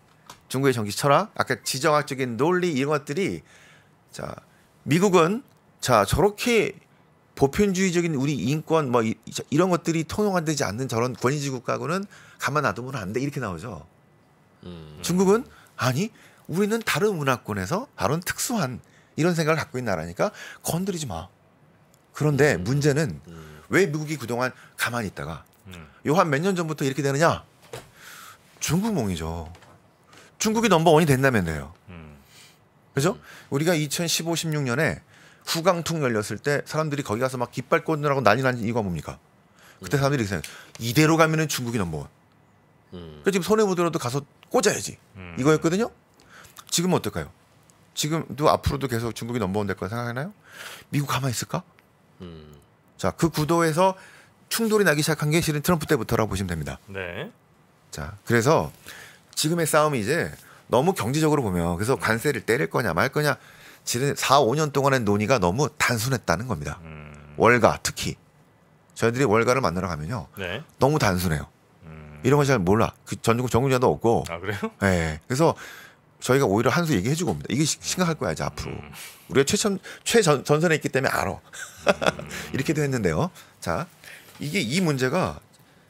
중국의 정치 철학, 아까 지정학적인 논리 이런 것들이 자 미국은 자 저렇게 보편주의적인 우리 인권 뭐 이, 이런 것들이 통용되지 않는 저런 권위주의 국가고는 가만 놔두면 안 돼 이렇게 나오죠. 음. 중국은 아니 우리는 다른 문화권에서 다른 특수한 이런 생각을 갖고 있는 나라니까 건드리지 마. 그런데 음. 문제는 음. 왜 미국이 그동안 가만히 있다가 음. 요한 몇 년 전부터 이렇게 되느냐? 중국몽이죠. 중국이 넘버원이 된다면돼요 음. 그죠? 음. 우리가 2015, 16년에 후강통 열렸을 때 사람들이 거기 가서 막 깃발 꽂느라고 난리 난 이유가 뭡니까? 그때 음. 사람들이 생각 이대로 가면은 중국이 넘버원. 음. 그 지금 손해 보더라도 가서 꽂아야지. 음. 이거였거든요. 지금 어떨까요? 지금도 앞으로도 계속 중국이 넘버원 될 거라 생각하나요? 미국 가만히 있을까? 음. 자, 그 구도에서 충돌이 나기 시작한 게 실은 트럼프 때부터라고 보시면 됩니다. 네. 자, 그래서 지금의 싸움이 이제 너무 경제적으로 보면 그래서 관세를 때릴 거냐 말 거냐 지난 4, 5년 동안의 논의가 너무 단순했다는 겁니다. 음. 월가 특히 저희들이 월가를 만나러 가면요 네. 너무 단순해요. 음. 이런 걸잘 몰라. 그 전국 전국자도 없고. 아 그래요? 예. 네. 그래서 저희가 오히려 한수 얘기해 주고 옵니다. 이게 심각할 거야 이제 앞으로. 음. 우리가 최첨 최전 전선에 있기 때문에 알아. 음. 이렇게도 했는데요. 자 이게 이 문제가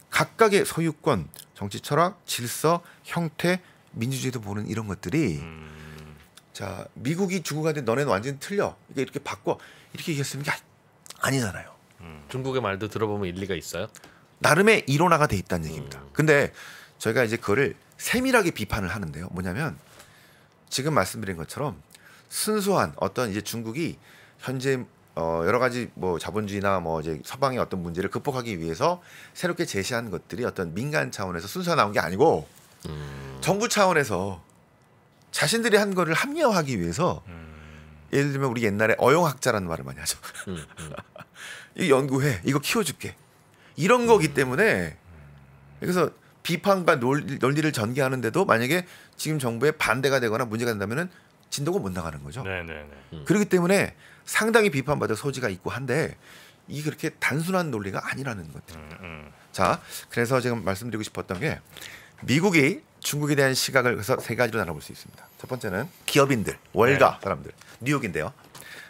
각각의 소유권 정치 철학, 질서, 형태, 민주주의도 보는 이런 것들이 음. 자 미국이 중국한테 너네는 완전 히 틀려 이게 이렇게 바꿔 이렇게 얘기했으면 게 아, 아니잖아요. 음. 중국의 말도 들어보면 일리가 있어요. 나름의 이론화가 돼 있다는 얘기입니다. 음. 근데 저희가 이제 그거를 세밀하게 비판을 하는데요. 뭐냐면 지금 말씀드린 것처럼 순수한 어떤 이제 중국이 현재 어, 여러 가지 뭐 자본주의나 뭐 이제 서방의 어떤 문제를 극복하기 위해서 새롭게 제시한 것들이 어떤 민간 차원에서 순서 나온 게 아니고 음. 정부 차원에서 자신들이 한 거를 합리화하기 위해서 음. 예를 들면 우리 옛날에 어용학자라는 말을 많이 하죠. 음, 음. 이 연구해 이거 키워줄게 이런 거기 음. 때문에 음. 그래서 비판과 논리, 를 전개하는데도 만약에 지금 정부에 반대가 되거나 문제가 된다면은 진도가 못 나가는 거죠. 네네네. 네, 네. 음. 그렇기 때문에 상당히 비판받을 소지가 있고 한데 이 그렇게 단순한 논리가 아니라는 것들입니다. 음, 음. 자, 그래서 지금 말씀드리고 싶었던 게 미국이 중국에 대한 시각을 그래서 세 가지로 나눠볼 수 있습니다. 첫 번째는 기업인들, 월가 네. 사람들, 뉴욕인데요.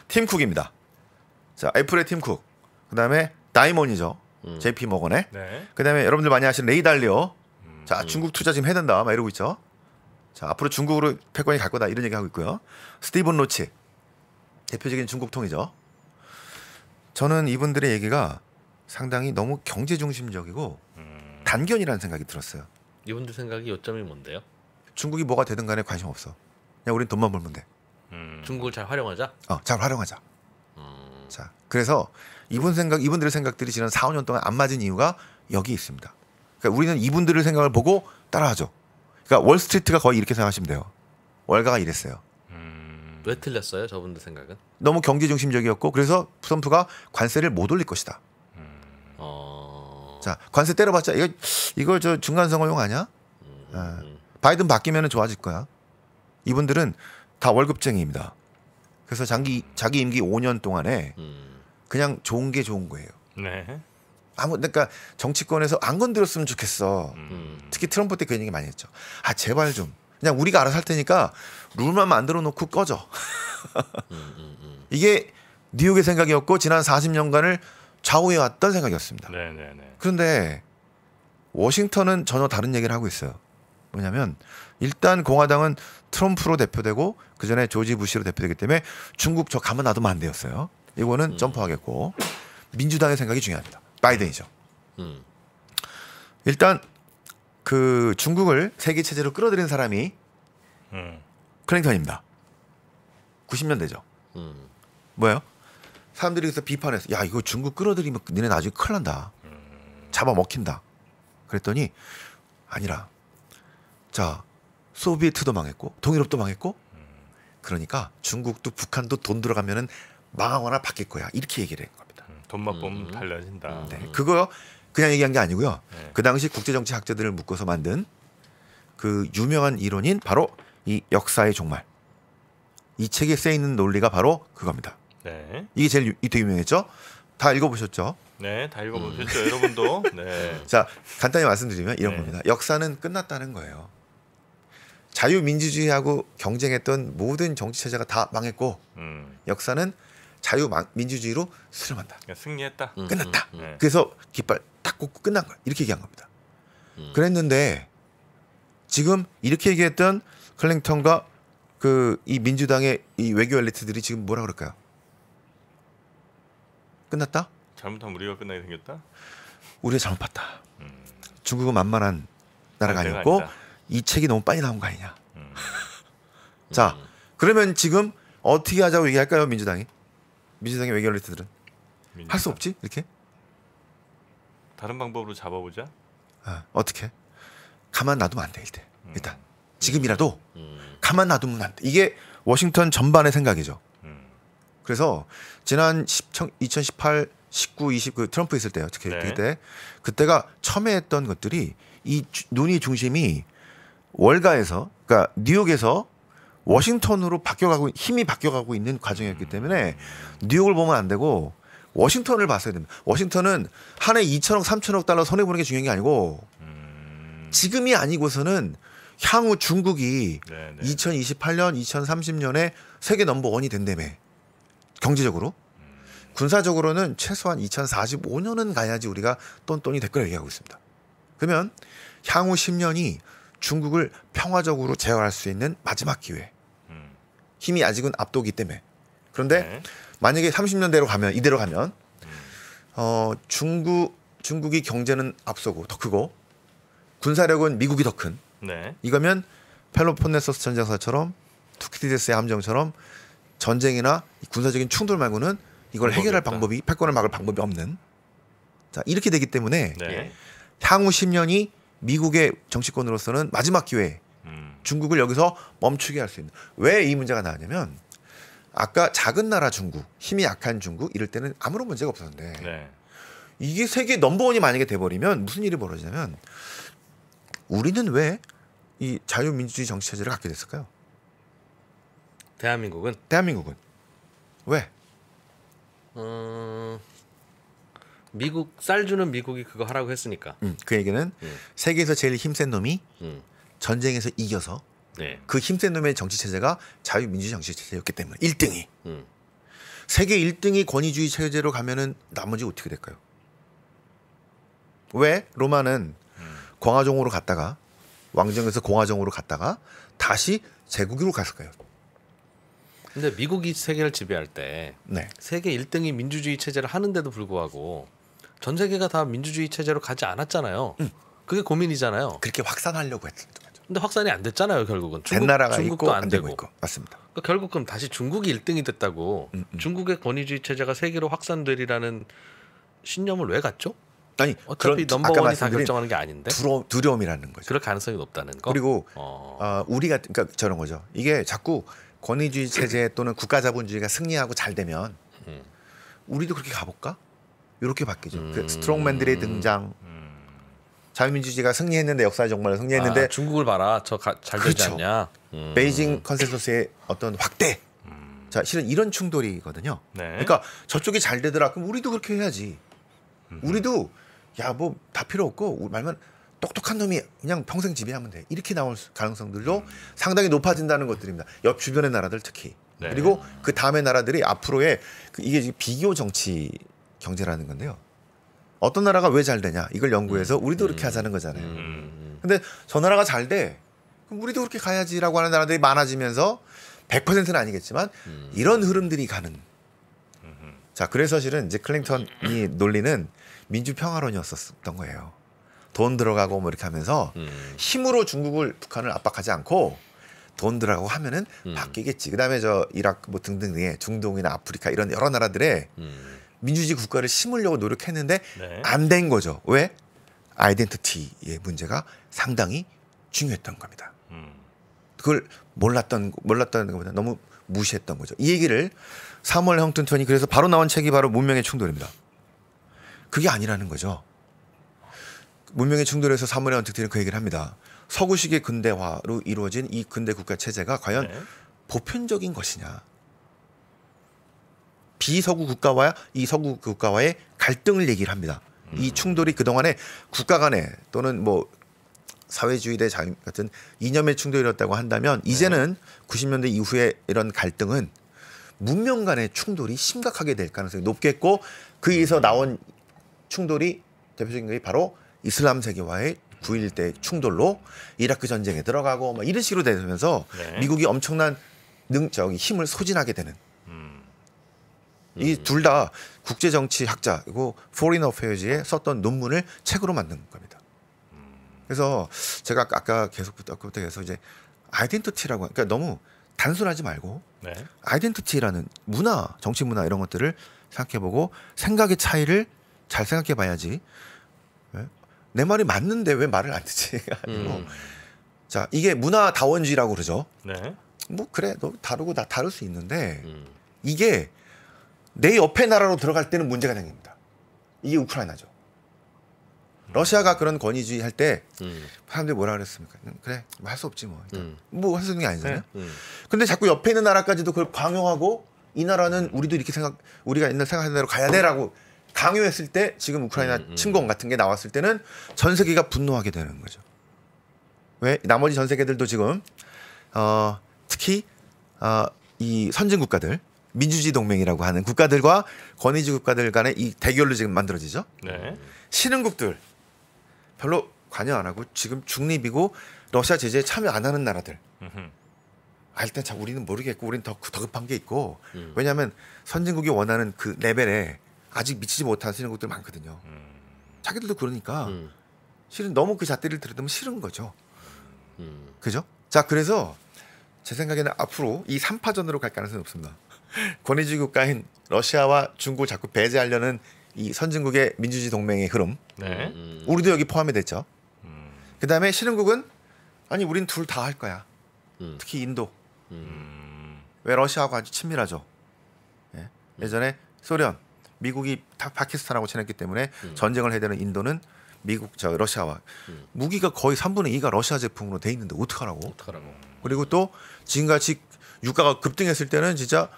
팀쿡입니다. 자, 애플의 팀쿡, 그 다음에 다이몬이죠. 음. JP 모건의. 네. 그 다음에 여러분들 많이 아시는 레이달리오. 음. 자, 음. 중국 투자 지금 해야 된다. 막 이러고 있죠. 자, 앞으로 중국으로 패권이 갈 거다 이런 얘기 하고 있고요. 스티븐 로치 대표적인 중국통이죠. 저는 이분들의 얘기가 상당히 너무 경제 중심적이고 음. 단견이라는 생각이 들었어요. 이분들 생각이 요점이 뭔데요? 중국이 뭐가 되든 간에 관심 없어. 그냥 우린 돈만 벌면 돼. 음. 중국을 잘 활용하자. 어, 잘 활용하자. 음. 자, 그래서 이분 생각, 이분들의 생각들이 지난 4, 5년 동안 안 맞은 이유가 여기 있습니다. 그러니까 우리는 이분들의 생각을 보고 따라하죠. 그러니까 월스트리트가 거의 이렇게 생각하시면 돼요. 월가가 이랬어요. 음... 왜 틀렸어요? 저분들 생각은? 너무 경제 중심적이었고 그래서 트럼프가 관세를 못 올릴 것이다. 음... 어... 자 관세 때려봤자 이거 이걸 저 중간 선거용 아니야? 음... 아, 바이든 바뀌면 좋아질 거야. 이분들은 다 월급쟁이입니다. 그래서 장기 자기 임기 5년 동안에 음. 그냥 좋은 게 좋은 거예요. 네. 아무 그러니까 정치권에서 안 건드렸으면 좋겠어. 음. 특히 트럼프 때 그런 얘기 많이 했죠. 아 제발 좀 그냥 우리가 알아서 할 테니까 룰만 만들어 놓고 꺼져. 음, 음, 이게 뉴욕의 생각이었고 지난 40년간을 좌우해 왔던 생각이었습니다. 네네네. 네, 네. 그런데 워싱턴은 전혀 다른 얘기를 하고 있어요. 뭐냐면 일단 공화당은 트럼프로 대표되고 그 전에 조지 부시로 대표되기 때문에 중국 저가면 놔두면 안 되었어요. 이거는 음. 점프하겠고 민주당의 생각이 중요합니다. 바이든이죠. 음. 일단 그 중국을 세계 체제로 끌어들인 사람이 음. 클린턴입니다. 90년대죠. 음. 뭐예요? 사람들이 그래서 비판해서 야 이거 중국 끌어들이면 니네 나중에 큰일 난다. 잡아먹힌다. 그랬더니 아니라 자 소비에트도 망했고 동유럽도 망했고 그러니까 중국도 북한도 돈 들어가면은 망하거나 바뀔 거야 이렇게 얘기를 해. 돈만 보면 음. 달라진다. 음. 네, 그거 그냥 얘기한 게 아니고요. 네. 그 당시 국제정치 학자들을 묶어서 만든 그 유명한 이론인 바로 이 역사의 종말. 이 책에 쓰여 있는 논리가 바로 그겁니다. 네. 이게 제일 유, 되게 유명했죠. 다 읽어보셨죠? 네, 다 읽어보셨죠, 음. 여러분도. 네. 자, 간단히 말씀드리면 이런 네. 겁니다. 역사는 끝났다는 거예요. 자유민주주의하고 경쟁했던 모든 정치 체제가 다 망했고 음. 역사는 자유민주주의로 수렴한다. 그러니까 승리했다. 음, 끝났다. 음, 음, 그래서 깃발 딱 꽂고 끝난 거야. 이렇게 얘기한 겁니다. 음. 그랬는데 지금 이렇게 얘기했던 클링턴과 그 이 민주당의 이 외교 엘리트들이 지금 뭐라 그럴까요? 끝났다? 잘못하면 우리가 끝나게 생겼다? 우리가 잘못 봤다. 음. 중국은 만만한 나라가 아, 니었고 아니다. 이 책이 너무 빨리 나온 거 아니냐. 자, 그러면 지금 어떻게 하자고 얘기할까요, 민주당이? 민주당의 외교 리스트들은할 수 없지 이렇게 다른 방법으로 잡아보자. 아, 어떻게? 가만 놔두면 안돼 일단. 음. 일단 지금이라도 음. 가만 놔두면 안 돼. 이게 워싱턴 전반의 생각이죠. 음. 그래서 지난 10, 2018, 19, 20그 트럼프 있을 네. 때 어떻게 네. 그때 그때가 처음에 했던 것들이 이 주, 논의 중심이 월가에서 그러니까 뉴욕에서 워싱턴으로 바뀌어가고 힘이 바뀌어가고 있는 과정이었기 때문에 뉴욕을 보면 안 되고 워싱턴을 봤어야 됩니다. 워싱턴은 한 해 2천억, 3천억 달러 손해 보는 게 중요한 게 아니고 지금이 아니고서는 향후 중국이 네네. 2028년, 2030년에 세계 넘버 원이 된다며 경제적으로 군사적으로는 최소한 2045년은 가야지 우리가 똔똔이 댓글 얘기하고 있습니다. 그러면 향후 10년이 중국을 평화적으로 제어할 수 있는 마지막 기회. 힘이 아직은 압도기 때문에. 그런데 네. 만약에 30년대로 가면 이대로 가면 어, 중국 중국이 경제는 앞서고 더 크고 군사력은 미국이 더 큰. 네. 이거면 펠로폰네소스 전쟁사처럼 투키디데스의 함정처럼 전쟁이나 군사적인 충돌 말고는 이걸 해결할 방법이 패권을 막을 방법이 없는. 자 이렇게 되기 때문에 네. 향후 10년이 미국의 정치권으로서는 마지막 기회 음. 중국을 여기서 멈추게 할 수 있는. 왜 이 문제가 나왔냐면 아까 작은 나라 중국, 힘이 약한 중국 이럴 때는 아무런 문제가 없었는데 네. 이게 세계 넘버원이 만약에 돼버리면 무슨 일이 벌어지냐면 우리는 왜 이 자유민주주의 정치 체제를 갖게 됐을까요? 대한민국은 대한민국은 왜? 어... 미국 쌀 주는 미국이 그거 하라고 했으니까. 음, 그 얘기는 음. 세계에서 제일 힘센 놈이 음. 전쟁에서 이겨서 네. 그 힘센 놈의 정치 체제가 자유민주 정치 체제였기 때문에 1등이 음. 세계 1등이 권위주의 체제로 가면은 나머지 어떻게 될까요? 왜 로마는 음. 광화정으로 갔다가 왕정에서 공화정으로 갔다가 다시 제국으로 갔을까요? 근데 미국이 세계를 지배할 때 네. 세계 1등이 민주주의 체제를 하는데도 불구하고 전 세계가 다 민주주의 체제로 가지 않았잖아요. 음. 그게 고민이잖아요. 그렇게 확산하려고 했던 거죠. 근데 확산이 안 됐잖아요 결국은 중국, 된 나라가 중국도 있고, 안, 되고. 되고. 있고 맞습니다. 그러니까 결국 그럼 다시 중국이 1등이 됐다고 음, 음. 중국의 권위주의 체제가 세계로 확산되리라는 신념을 왜 갖죠? 아니 어차피 넘버원이 다 결정하는 게 아닌데 두려움, 두려움이라는 거죠. 그럴 가능성이 높다는 거. 그리고 어. 어, 우리가 그러니까 저런 거죠. 이게 자꾸 권위주의 체제 또는 국가자본주의가 승리하고 잘 되면 음. 우리도 그렇게 가볼까? 이렇게 바뀌죠. 그 음. 그 스트롱맨들의 등장, 음. 자유민주주의가 승리했는데 역사 정말 승리했는데 아, 중국을 봐라 저 잘 되 그렇죠. 않냐 음. 베이징 컨센서스의 어떤 확대 음. 자 실은 이런 충돌이거든요 네. 그러니까 저쪽이 잘 되더라 그럼 우리도 그렇게 해야지 음. 우리도 야 뭐 다 필요 없고 말면 똑똑한 놈이 그냥 평생 지배하면 돼 이렇게 나올 가능성들도 음. 상당히 높아진다는 것들입니다 옆 주변의 나라들 특히 네. 그리고 그 다음의 나라들이 앞으로의 그 이게 비교 정치 경제라는 건데요 어떤 나라가 왜 잘 되냐 이걸 연구해서 음. 우리도 그렇게 음. 하자는 거잖아요. 음. 근데 저 나라가 잘 돼. 그럼 우리도 그렇게 가야지라고 하는 나라들이 많아지면서 100%는 아니겠지만 이런 흐름들이 가는. 자, 그래서 사실은 이제 클링턴이 논리는 민주 평화론이었었던 거예요. 돈 들어가고 뭐 이렇게 하면서 힘으로 중국을 북한을 압박하지 않고 돈 들어가고 하면은 음. 바뀌겠지. 그다음에 저 이라크 뭐 등등의 중동이나 아프리카 이런 여러 나라들의 음. 민주주의 국가를 심으려고 노력했는데 네. 안된 거죠. 왜? 아이덴티티의 문제가 상당히 중요했던 겁니다. 음. 그걸 몰랐던 몰랐다는 겁니다 너무 무시했던 거죠. 이 얘기를 사월엘 형튼턴이 그래서 바로 나온 책이 바로 문명의 충돌입니다. 그게 아니라는 거죠. 문명의 충돌에서 사월엘형튼트이그 얘기를 합니다. 서구식의 근대화로 이루어진 이 근대 국가 체제가 과연 네. 보편적인 것이냐. 비서구 국가와 이 서구 국가와의 갈등을 얘기를 합니다. 음. 이 충돌이 그동안에 국가 간에 또는 뭐 사회주의 대 자유 같은 이념의 충돌이었다고 한다면 네. 이제는 네. 90년대 이후에 이런 갈등은 문명 간의 충돌이 심각하게 될 가능성이 높겠고 그에서 음. 나온 충돌이 대표적인 게 바로 이슬람 세계와의 9.1대 충돌로 이라크 전쟁에 들어가고 막 뭐 이런 식으로 되면서 네. 미국이 엄청난 능, 저기 힘을 소진하게 되는 이둘다 국제 정치 학자 이고 f o r e i 그리고 포린 어페어지에 썼던 논문을 책으로 만든 겁니다. 그래서 제가 아까 계속부터 그때 계속 이제 아이덴티티라고 그러니까 너무 단순하지 말고 네. 아이덴티티라는 문화, 정치 문화 이런 것들을 생각해보고 생각의 차이를 잘 생각해봐야지. 네? 내 말이 맞는데 왜 말을 안 듣지? 음. 자 이게 문화 다원주의라고 그러죠. 네. 뭐 그래 너 다르고 나 다를 수 있는데 음. 이게 내 옆에 나라로 들어갈 때는 문제가 생깁니다. 이게 우크라이나죠. 러시아가 그런 권위주의 할때 음. 사람들이 뭐라 그랬습니까? 음, 그래 뭐할수 없지 뭐. 그러니까 음. 뭐할 수 있는 게 아니잖아요. 네. 근데 자꾸 옆에 있는 나라까지도 그걸 광용하고이 나라는 우리도 이렇게 생각 우리가 옛날 생각하는 대로 가야 돼라고 강요했을 때 지금 우크라이나 음, 음. 침공 같은 게 나왔을 때는 전 세계가 분노하게 되는 거죠. 왜 나머지 전 세계들도 지금 어, 특히 어, 이 선진 국가들 민주주의 동맹이라고 하는 국가들과 권위주의 국가들 간의 이 대결로 지금 만들어지죠. 네. 신흥국들 별로 관여 안 하고 지금 중립이고 러시아 제재에 참여 안 하는 나라들. 아, 일단 자 우리는 모르겠고 우리는 더, 더 급한 게 있고 음. 왜냐하면 선진국이 원하는 그 레벨에 아직 미치지 못한 신흥국들 많거든요. 음. 자기들도 그러니까 음. 실은 너무 그 잣대를 들으면 싫은 거죠. 음. 음. 그죠? 자 그래서 제 생각에는 앞으로 이삼파전으로갈 가능성이 없습니다 권위주의 국가인 러시아와 중국을 자꾸 배제하려는 이 선진국의 민주주의 동맹의 흐름. 네. 음. 우리도 여기 포함이 됐죠. 음. 그다음에 신흥국은 아니 우린 둘 다 할 거야. 음. 특히 인도. 음. 왜 러시아하고 아주 친밀하죠. 예. 음. 예전에 소련, 미국이 다 파키스탄하고 친했기 때문에 음. 전쟁을 해야 되는 인도는 미국 저 러시아와 무기가 거의 3분의 2가 러시아 제품으로 돼 있는데 어떡하라고? 어떡하라고. 그리고 또 지금같이 유가가 급등했을 때는 진짜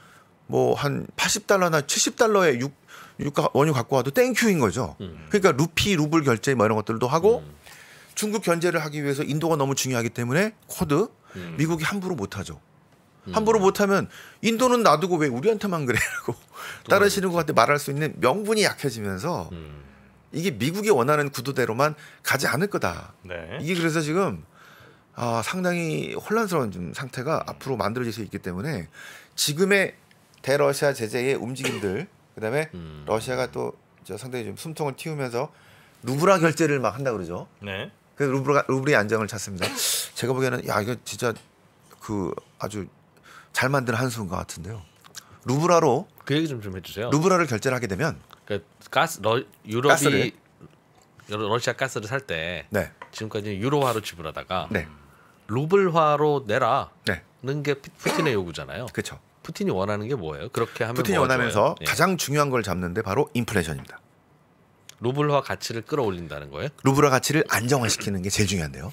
뭐한 80달러나 7십달러의 육, 유가 원유 갖고 와도 땡큐인 거죠. 음. 그러니까 루피 루블 결제 뭐 이런 것들도 하고 음. 중국 견제를 하기 위해서 인도가 너무 중요하기 때문에 쿼드 음. 미국이 함부로 못 하죠. 음. 함부로 못 하면 인도는 놔두고 왜 우리한테만 그래라고 따르시는 것 같아 말할 수 있는 명분이 약해지면서 음. 이게 미국이 원하는 구도대로만 가지 않을 거다. 네. 이게 그래서 지금 아, 상당히 혼란스러운 좀 상태가 앞으로 만들어질 수 있기 때문에 지금의 대러시아 제재의 움직임들 그다음에 음. 러시아가 또 상당히 좀 숨통을 틔우면서 루브라 결제를 막 한다 그러죠. 네. 그래서 루브라 루블이 안정을 찾습니다. 제가 보기에는 야 이거 진짜 그 아주 잘 만든 한 수인 것 같은데요. 루브라로 그 얘기 좀좀 해주세요. 루브라를 결제를 하게 되면 그러 가스 러, 유럽이 가스를. 러시아 가스를 살때 네. 지금까지 유로화로 지불하다가 네. 루블화로 내라는 네. 게 푸틴의 요구잖아요. 그렇죠. 푸틴이 원하는 게 뭐예요? 그렇게 하면 푸틴이 뭐 원하면서 예. 가장 중요한 걸 잡는데 바로 인플레이션입니다. 루블화 가치를 끌어올린다는 거예요? 루블화 가치를 안정화시키는 게 제일 중요한데요.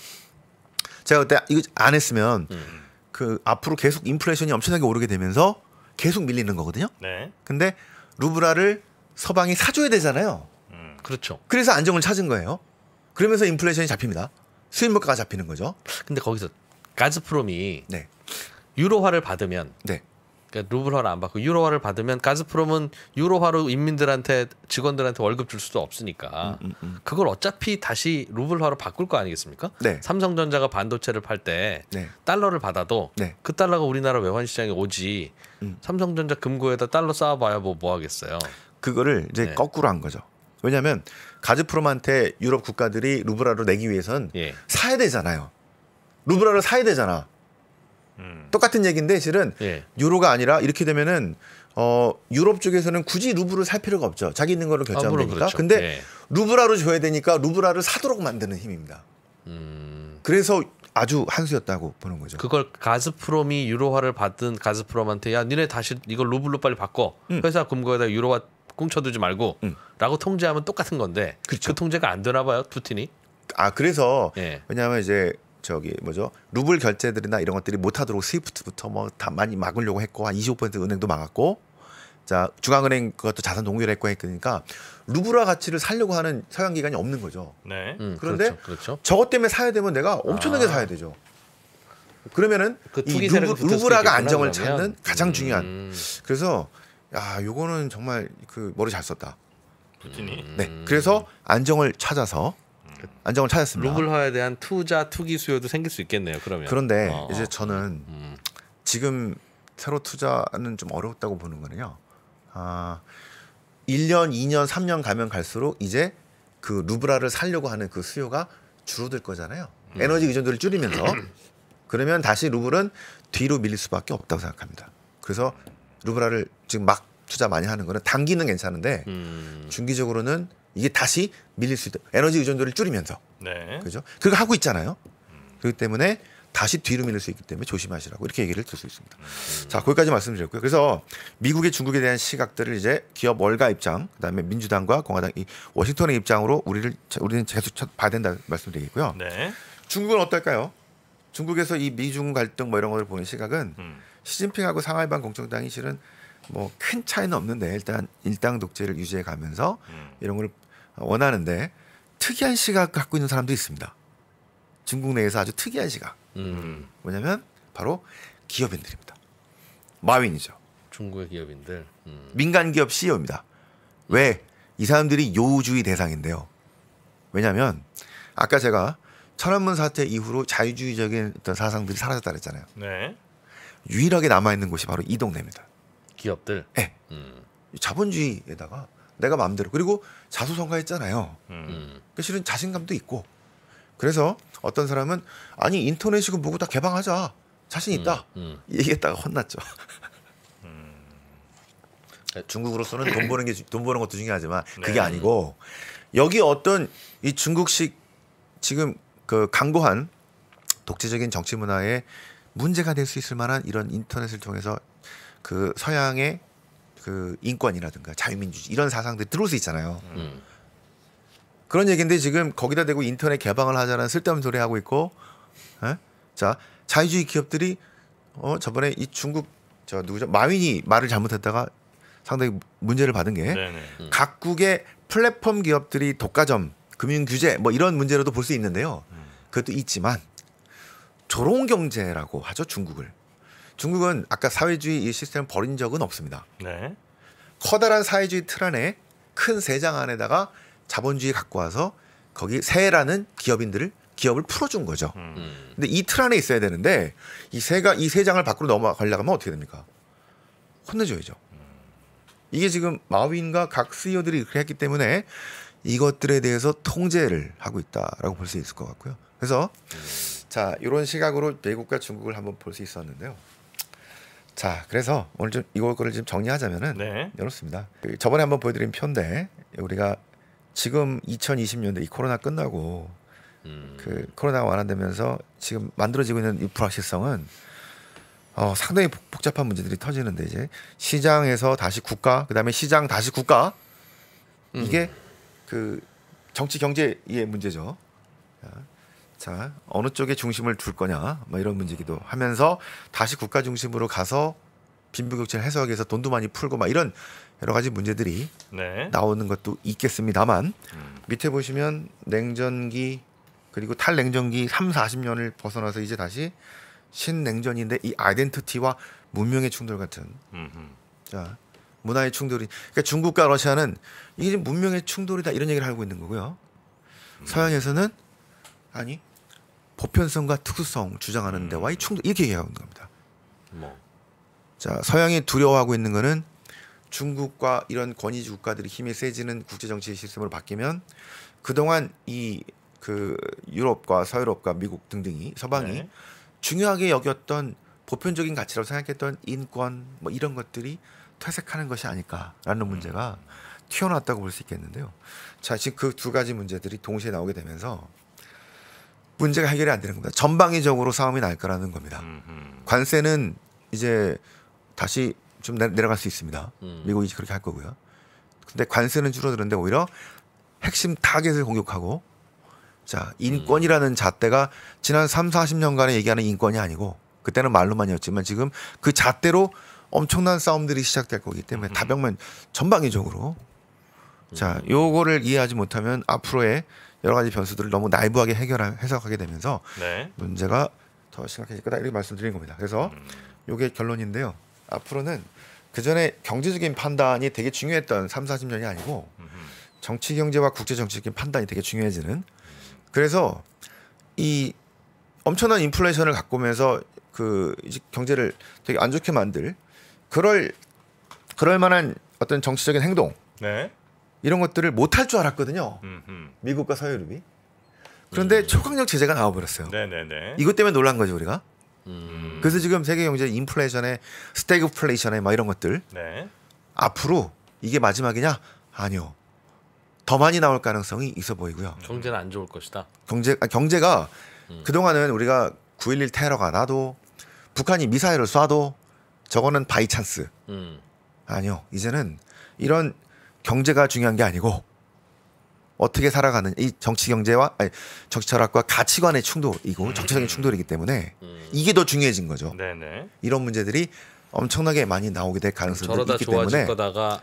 제가 그때 이거 안 했으면 음. 그 앞으로 계속 인플레이션이 엄청나게 오르게 되면서 계속 밀리는 거거든요. 네. 근데 루브라를 서방이 사줘야 되잖아요. 음. 그렇죠. 그래서 안정을 찾은 거예요. 그러면서 인플레이션이 잡힙니다. 수입 물가가 잡히는 거죠. 근데 거기서 가즈프롬이 네. 유로화를 받으면 네. 그러니까 루블화를 안 받고 유로화를 받으면 가즈프롬은 유로화로 인민들한테 직원들한테 월급 줄 수도 없으니까 음, 음, 음. 그걸 어차피 다시 루블화로 바꿀 거 아니겠습니까? 네. 삼성전자가 반도체를 팔때 네. 달러를 받아도 네. 그 달러가 우리나라 외환 시장에 오지 음. 삼성전자 금고에다 달러 쌓아봐야 뭐, 뭐 하겠어요. 그거를 이제 네. 거꾸로 한 거죠. 왜냐하면 가즈프롬한테 유럽 국가들이 루블화로 내기 위해선 예. 사야 되잖아요. 루블화를 사야 되잖아. 음. 똑같은 얘기인데 실은 예. 유로가 아니라 이렇게 되면은 어 유럽 쪽에서는 굳이 루브를 살 필요가 없죠. 자기 있는 걸로 결제하면 아, 되니까. 그렇죠. 근데 예. 루브라로 줘야 되니까 루브라를 사도록 만드는 힘입니다. 음. 그래서 아주 한수였다고 보는 거죠. 그걸 가스프롬이 유로화를 받은 가스프롬한테야 니네 다시 이걸 루블로 빨리 바꿔 음. 회사 금고에다 유로화 꿈쳐두지 말고라고 음. 통제하면 똑같은 건데 그렇죠. 그 통제가 안 되나 봐요 푸틴이. 아 그래서 예. 왜냐하면 이제 저기 뭐죠 루블 결제들이나 이런 것들이 못하도록 스위프트부터 뭐 다 많이 막으려고 했고 한25% 은행도 막았고 자 중앙은행 그것도 자산 동결했고 했으니까 루블화 가치를 살려고 하는 사용 기간이 없는 거죠. 네. 음, 그런데 그렇죠, 그렇죠. 저것 때문에 사야 되면 내가 엄청나게 아. 사야 되죠. 그러면은 그이 루브, 루브라가 안정을 그러면? 찾는 가장 음. 중요한. 음. 그래서 야 요거는 정말 그 머리 잘 썼다. 푸틴이. 네. 그래서 안정을 찾아서 안정을 찾았습니다. 루블화에 대한 투자 투기 수요도 생길 수 있겠네요. 그러면 그런데 어. 어. 이제 저는 음. 지금 새로 투자는 좀 어렵다고 보는 거는요. 아, 1년, 2년, 3년 가면 갈수록 이제 그 루브라를 살려고 하는 그 수요가 줄어들 거잖아요. 음. 에너지 의존도를 줄이면서 그러면 다시 루블은 뒤로 밀릴 수밖에 없다고 생각합니다. 그래서 루브라를 지금 막 투자 많이 하는 거는 단기는 괜찮은데 음. 중기적으로는 이게 다시 밀릴 수 있다. 에너지 의존도를 줄이면서. 네. 그죠? 그거 하고 있잖아요. 그렇기 때문에 다시 뒤로 밀릴 수 있기 때문에 조심하시라고 이렇게 얘기를 들수 있습니다. 음. 자, 거기까지 말씀드렸고요. 그래서 미국의 중국에 대한 시각들을 이제 기업 월가 입장, 그다음에 민주당과 공화당 이 워싱턴의 입장으로 우리를 우리는 계속 봐야 된다 말씀드리겠고요. 네. 중국은 어떨까요? 중국에서 이 미중 갈등 뭐 이런 것을 보는 시각은 음. 시진핑하고 상하이반 공정당이 실은 뭐큰 차이는 없는데 일단 일당 독재를 유지해 가면서 음. 이런 걸 원하는데 특이한 시각 갖고 있는 사람도 있습니다. 중국 내에서 아주 특이한 시각. 음. 뭐냐면 바로 기업인들입니다. 마윈이죠. 중국의 기업인들. 음. 민간 기업 CEO입니다. 왜? 이 사람들이 요주의 대상인데요. 왜냐면 아까 제가 천안문 사태 이후로 자유주의적인 어떤 사상들이 사라졌다 그랬잖아요. 네. 유일하게 남아 있는 곳이 바로 이 동네입니다. 기업들. 네. 음. 자본주의에다가 내가 마음대로 그리고 자수성가했잖아요. 음. 그 실은 자신감도 있고 그래서 어떤 사람은 아니 인터넷이고 뭐고 다 개방하자 자신 있다 음, 음. 얘기했다가 혼났죠. 음. 중국으로서는 돈 버는 게 돈 버는 것도 중요하지만 그게 네. 아니고 여기 어떤 이 중국식 지금 그 강고한 독재적인 정치 문화에 문제가 될 수 있을 만한 이런 인터넷을 통해서 그 서양의 그 인권이라든가 자유민주주의 이런 사상들이 들어올 수 있잖아요. 음. 음. 그런 얘기인데 지금 거기다 대고 인터넷 개방을 하자는 쓸데없는 소리 하고 있고, 에? 예? 자 자유주의 기업들이 어 저번에 이 중국 저 누구죠 마윈이 말을 잘못했다가 상당히 문제를 받은 게네 음. 각국의 플랫폼 기업들이 독과점, 금융 규제 뭐 이런 문제로도 볼 수 있는데요. 음. 그것도 있지만 조롱 경제라고 하죠 중국을. 중국은 아까 사회주의 이 시스템을 버린 적은 없습니다. 네. 커다란 사회주의 틀 안에 큰 세장 안에다가 자본주의 갖고 와서 거기 새라는 기업인들을 기업을 풀어준 거죠. 음. 근데 이 틀 안에 있어야 되는데 이 세가 이 세장을 밖으로 넘어가려면 어떻게 됩니까? 혼내줘야죠. 음. 이게 지금 마윈과 각 CEO들이 그렇게 했기 때문에 이것들에 대해서 통제를 하고 있다라고 볼 수 있을 것 같고요. 그래서 음. 자 이런 시각으로 미국과 중국을 한번 볼 수 있었는데요. 자, 그래서 오늘 좀 이걸 거를 좀 정리하자면은 네. 이렇습니다. 그 저번에 한번 보여드린 표인데 우리가 지금 2020년대 이 코로나 끝나고 음. 그 코로나가 완화되면서 지금 만들어지고 있는 이 불확실성은 어, 상당히 복잡한 문제들이 터지는데 이제 시장에서 다시 국가, 그다음에 시장 다시 국가 이게 음. 그 정치 경제의 문제죠. 자 어느 쪽에 중심을 둘 거냐 뭐 이런 문제기도 하면서 다시 국가 중심으로 가서 빈부격차를 해소하기 위해서 돈도 많이 풀고 막 이런 여러 가지 문제들이 네. 나오는 것도 있겠습니다만 음. 밑에 보시면 냉전기 그리고 탈냉전기 3, 40년을 벗어나서 이제 다시 신냉전인데 이 아이덴티티와 문명의 충돌 같은 음흠. 자 문화의 충돌이 그러니까 중국과 러시아는 이게 문명의 충돌이다 이런 얘기를 하고 있는 거고요. 음. 서양에서는 아니 보편성과 특수성 주장하는 음. 데와이 충돌 이렇게 얘기하는 겁니다. 뭐. 자 서양이 두려워하고 있는 거는 중국과 이런 권위주 국가들이 힘이 세지는 국제 정치 시스템으로 바뀌면 그동안 이 그 유럽과 서유럽과 미국 등등이 서방이 네. 중요하게 여겼던 보편적인 가치라고 생각했던 인권 뭐 이런 것들이 퇴색하는 것이 아닐까라는 음. 문제가 튀어나왔다고 볼 수 있겠는데요. 자 지금 그 두 가지 문제들이 동시에 나오게 되면서 문제가 해결이 안 되는 겁니다. 전방위적으로 싸움이 날 거라는 겁니다. 관세는 이제 다시 좀 내려갈 수 있습니다. 음. 미국이 그렇게 할 거고요. 근데 관세는 줄어드는데 오히려 핵심 타겟을 공격하고 자 인권이라는 음. 잣대가 지난 3, 4 0년간에 얘기하는 인권이 아니고 그때는 말로만이었지만 지금 그 잣대로 엄청난 싸움들이 시작될 거기 때문에 음. 다병면 전방위적으로 자 요거를 이해하지 못하면 앞으로의 여러 가지 변수들을 너무 나이브하게 해결 해석하게 되면서 네. 문제가 더 심각해질 거다 이렇게 말씀드린 겁니다. 그래서 음. 이게 결론인데요. 앞으로는 그 전에 경제적인 판단이 되게 중요했던 3, 40년이 아니고 정치 경제와 국제 정치적인 판단이 되게 중요해지는 그래서 이 엄청난 인플레이션을 갖고 오면서 그 이제 경제를 되게 안 좋게 만들 그럴 그럴 만한 어떤 정치적인 행동 네. 이런 것들을 못 할 줄 알았거든요. 음흠. 미국과 서유럽이. 그런데 음. 초강력 제재가 나와버렸어요. 네네네. 이것 때문에 놀란 거죠 우리가. 음. 그래서 지금 세계 경제 인플레이션에 스태그플레이션에 막 이런 것들 네. 앞으로 이게 마지막이냐? 아니요. 더 많이 나올 가능성이 있어 보이고요. 경제는 안 좋을 것이다. 경제 아, 경제가 음. 그동안은 우리가 9.11 테러가 나도 북한이 미사일을 쏴도 저거는 바이 찬스. 음. 아니요. 이제는 이런 경제가 중요한 게 아니고 어떻게 살아가는 이 정치 경제와 아니, 정치 철학과 가치관의 충돌이고 음. 정치적인 충돌이기 때문에 음. 이게 더 중요해진 거죠. 네네. 이런 문제들이 엄청나게 많이 나오게 될 가능성이 있기 때문에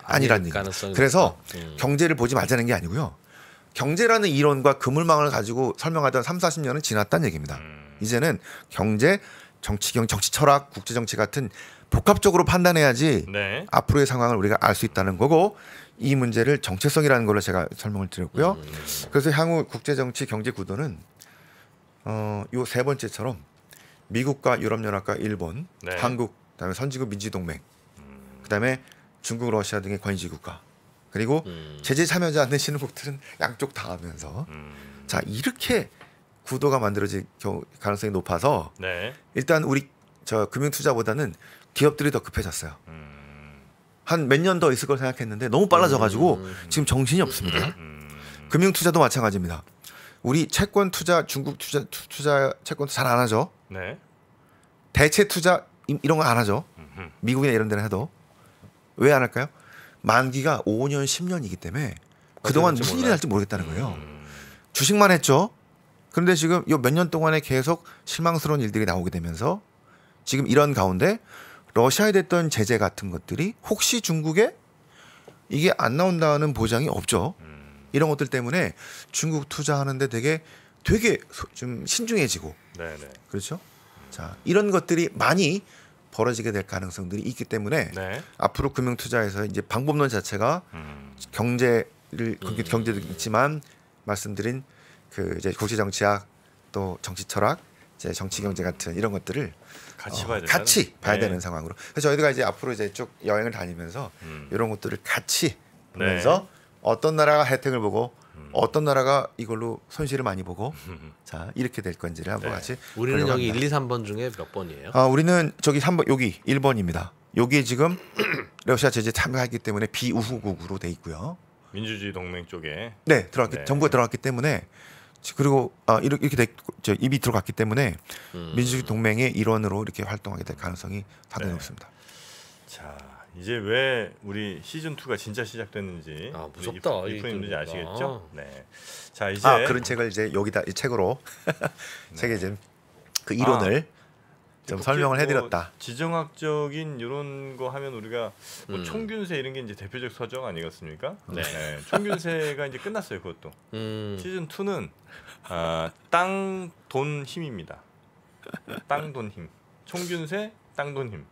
아니란 얘기. 그래서 음. 경제를 보지 말자는 게 아니고요. 경제라는 이론과 그물망을 가지고 설명하던 3, 40년은 지났다는 얘기입니다. 음. 이제는 경제, 정치경, 정치 철학, 국제 정치 같은 복합적으로 판단해야지 네. 앞으로의 상황을 우리가 알 수 있다는 거고 이 문제를 정체성이라는 걸로 제가 설명을 드렸고요. 음, 음, 음. 그래서 향후 국제 정치 경제 구도는 어요 세 번째처럼 미국과 유럽연합과 일본, 네. 한국, 그다음에 선진국 민주동맹, 그다음에 중국, 러시아 등의 권위지국가 그리고 음. 제재 참여하지 않는 신흥국들은 양쪽 다 하면서 자 이렇게 구도가 만들어질 가능성이 높아서 네. 일단 우리 저 금융투자보다는 기업들이 더 급해졌어요. 한몇년더 있을 걸 생각했는데 너무 빨라져가지고 음. 지금 정신이 없습니다. 음. 금융 투자도 마찬가지입니다. 우리 채권 투자, 중국 투자, 투자 채권잘안 하죠. 네. 대체 투자 이런 거 안 하죠. 미국이나 이런 데는 해도 왜 안 할까요? 만기가 5년, 10년이기 때문에 그동안 무슨 몰라요. 일이 날지 모르겠다는 거예요. 음. 주식만 했죠. 그런데 지금 몇 년 동안에 계속 실망스러운 일들이 나오게 되면서 지금 이런 가운데 러시아에 됐던 제재 같은 것들이 혹시 중국에 이게 안 나온다는 보장이 없죠. 음. 이런 것들 때문에 중국 투자하는데 되게 되게 좀 신중해지고 네네. 그렇죠. 자 이런 것들이 많이 벌어지게 될 가능성들이 있기 때문에 네. 앞으로 금융 투자에서 이제 방법론 자체가 음. 경제를 음. 경제도 있지만 말씀드린 그 이제 국제 정치학 또 정치 철학 이제 정치 경제 같은 이런 것들을 같이 어, 봐야, 같이 봐야 네. 되는 상황으로 그래서 저희가 이제 앞으로 이제 쭉 여행을 다니면서 음. 이런 것들을 같이 네. 보면서 네. 어떤 나라가 혜택을 보고 음. 어떤 나라가 이걸로 손실을 많이 보고 음. 자 이렇게 될 건지를 한번 네. 같이 우리는 여기 1, 2, 3번 중에 몇 번이에요? 아 우리는 저기 3번 여기 1번입니다. 여기에 지금 러시아 제재 참가했기 때문에 비우후국으로돼 있고요. 민주주의 동맹 쪽에 네 들어왔기 네. 정부에 들어왔기 때문에 그리고 아, 이렇게 됐, 저 입이 들어갔기 때문에 음. 민주주의 동맹의 일원으로 이렇게 활동하게 될 가능성이 다단히 네. 높습니다. 자 이제 왜 우리 시즌 2가 진짜 시작됐는지 아 무섭다 이프인지 아시겠죠? 네. 자 이제 아 그런 책을 이제 여기다 이 책으로 네. 책에 이그 이론을 아. 좀 설명을 뭐 해드렸다. 뭐 지정학적인 이런 거 하면 우리가 뭐 음. 총균세 이런 게 이제 대표적 서적 아니겠습니까? 네. 네. 총균세가 이제 끝났어요 그것도. 음. 시즌 2는 아, 땅 돈 힘입니다. 땅 돈 힘. 총균세 땅 돈 힘.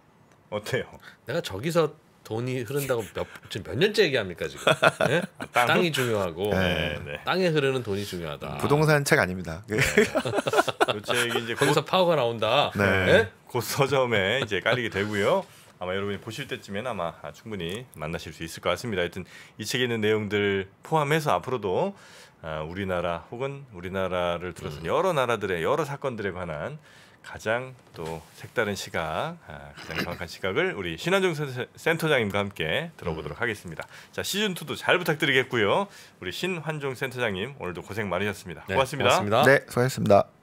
어때요? 내가 저기서 돈이 흐른다고 몇 지금 몇 년째 얘기합니까 지금? 네? 땅. 이 중요하고 네, 네. 땅에 흐르는 돈이 중요하다. 부동산 책 아닙니다. 네. 그 그렇죠. 책이 이제 거기서 곧, 파워가 나온다. 네. 네. 곧 서점에 이제 깔리게 되고요. 아마 여러분이 보실 때쯤에는 아마 충분히 만나실 수 있을 것 같습니다. 하여튼 이 책에 있는 내용들 포함해서 앞으로도 아, 우리나라 혹은 우리나라를 들어서 음. 여러 나라들의 여러 사건들에 관한 가장 또 색다른 시각, 아, 가장 정확한 시각을 우리 신한종 센터장님과 함께 들어보도록 음. 하겠습니다. 자 시즌 2도 잘 부탁드리겠고요. 우리 신환종 센터장님 오늘도 고생 많으셨습니다. 네, 고맙습니다. 네, 고맙습니다. 네, 수고하셨습니다.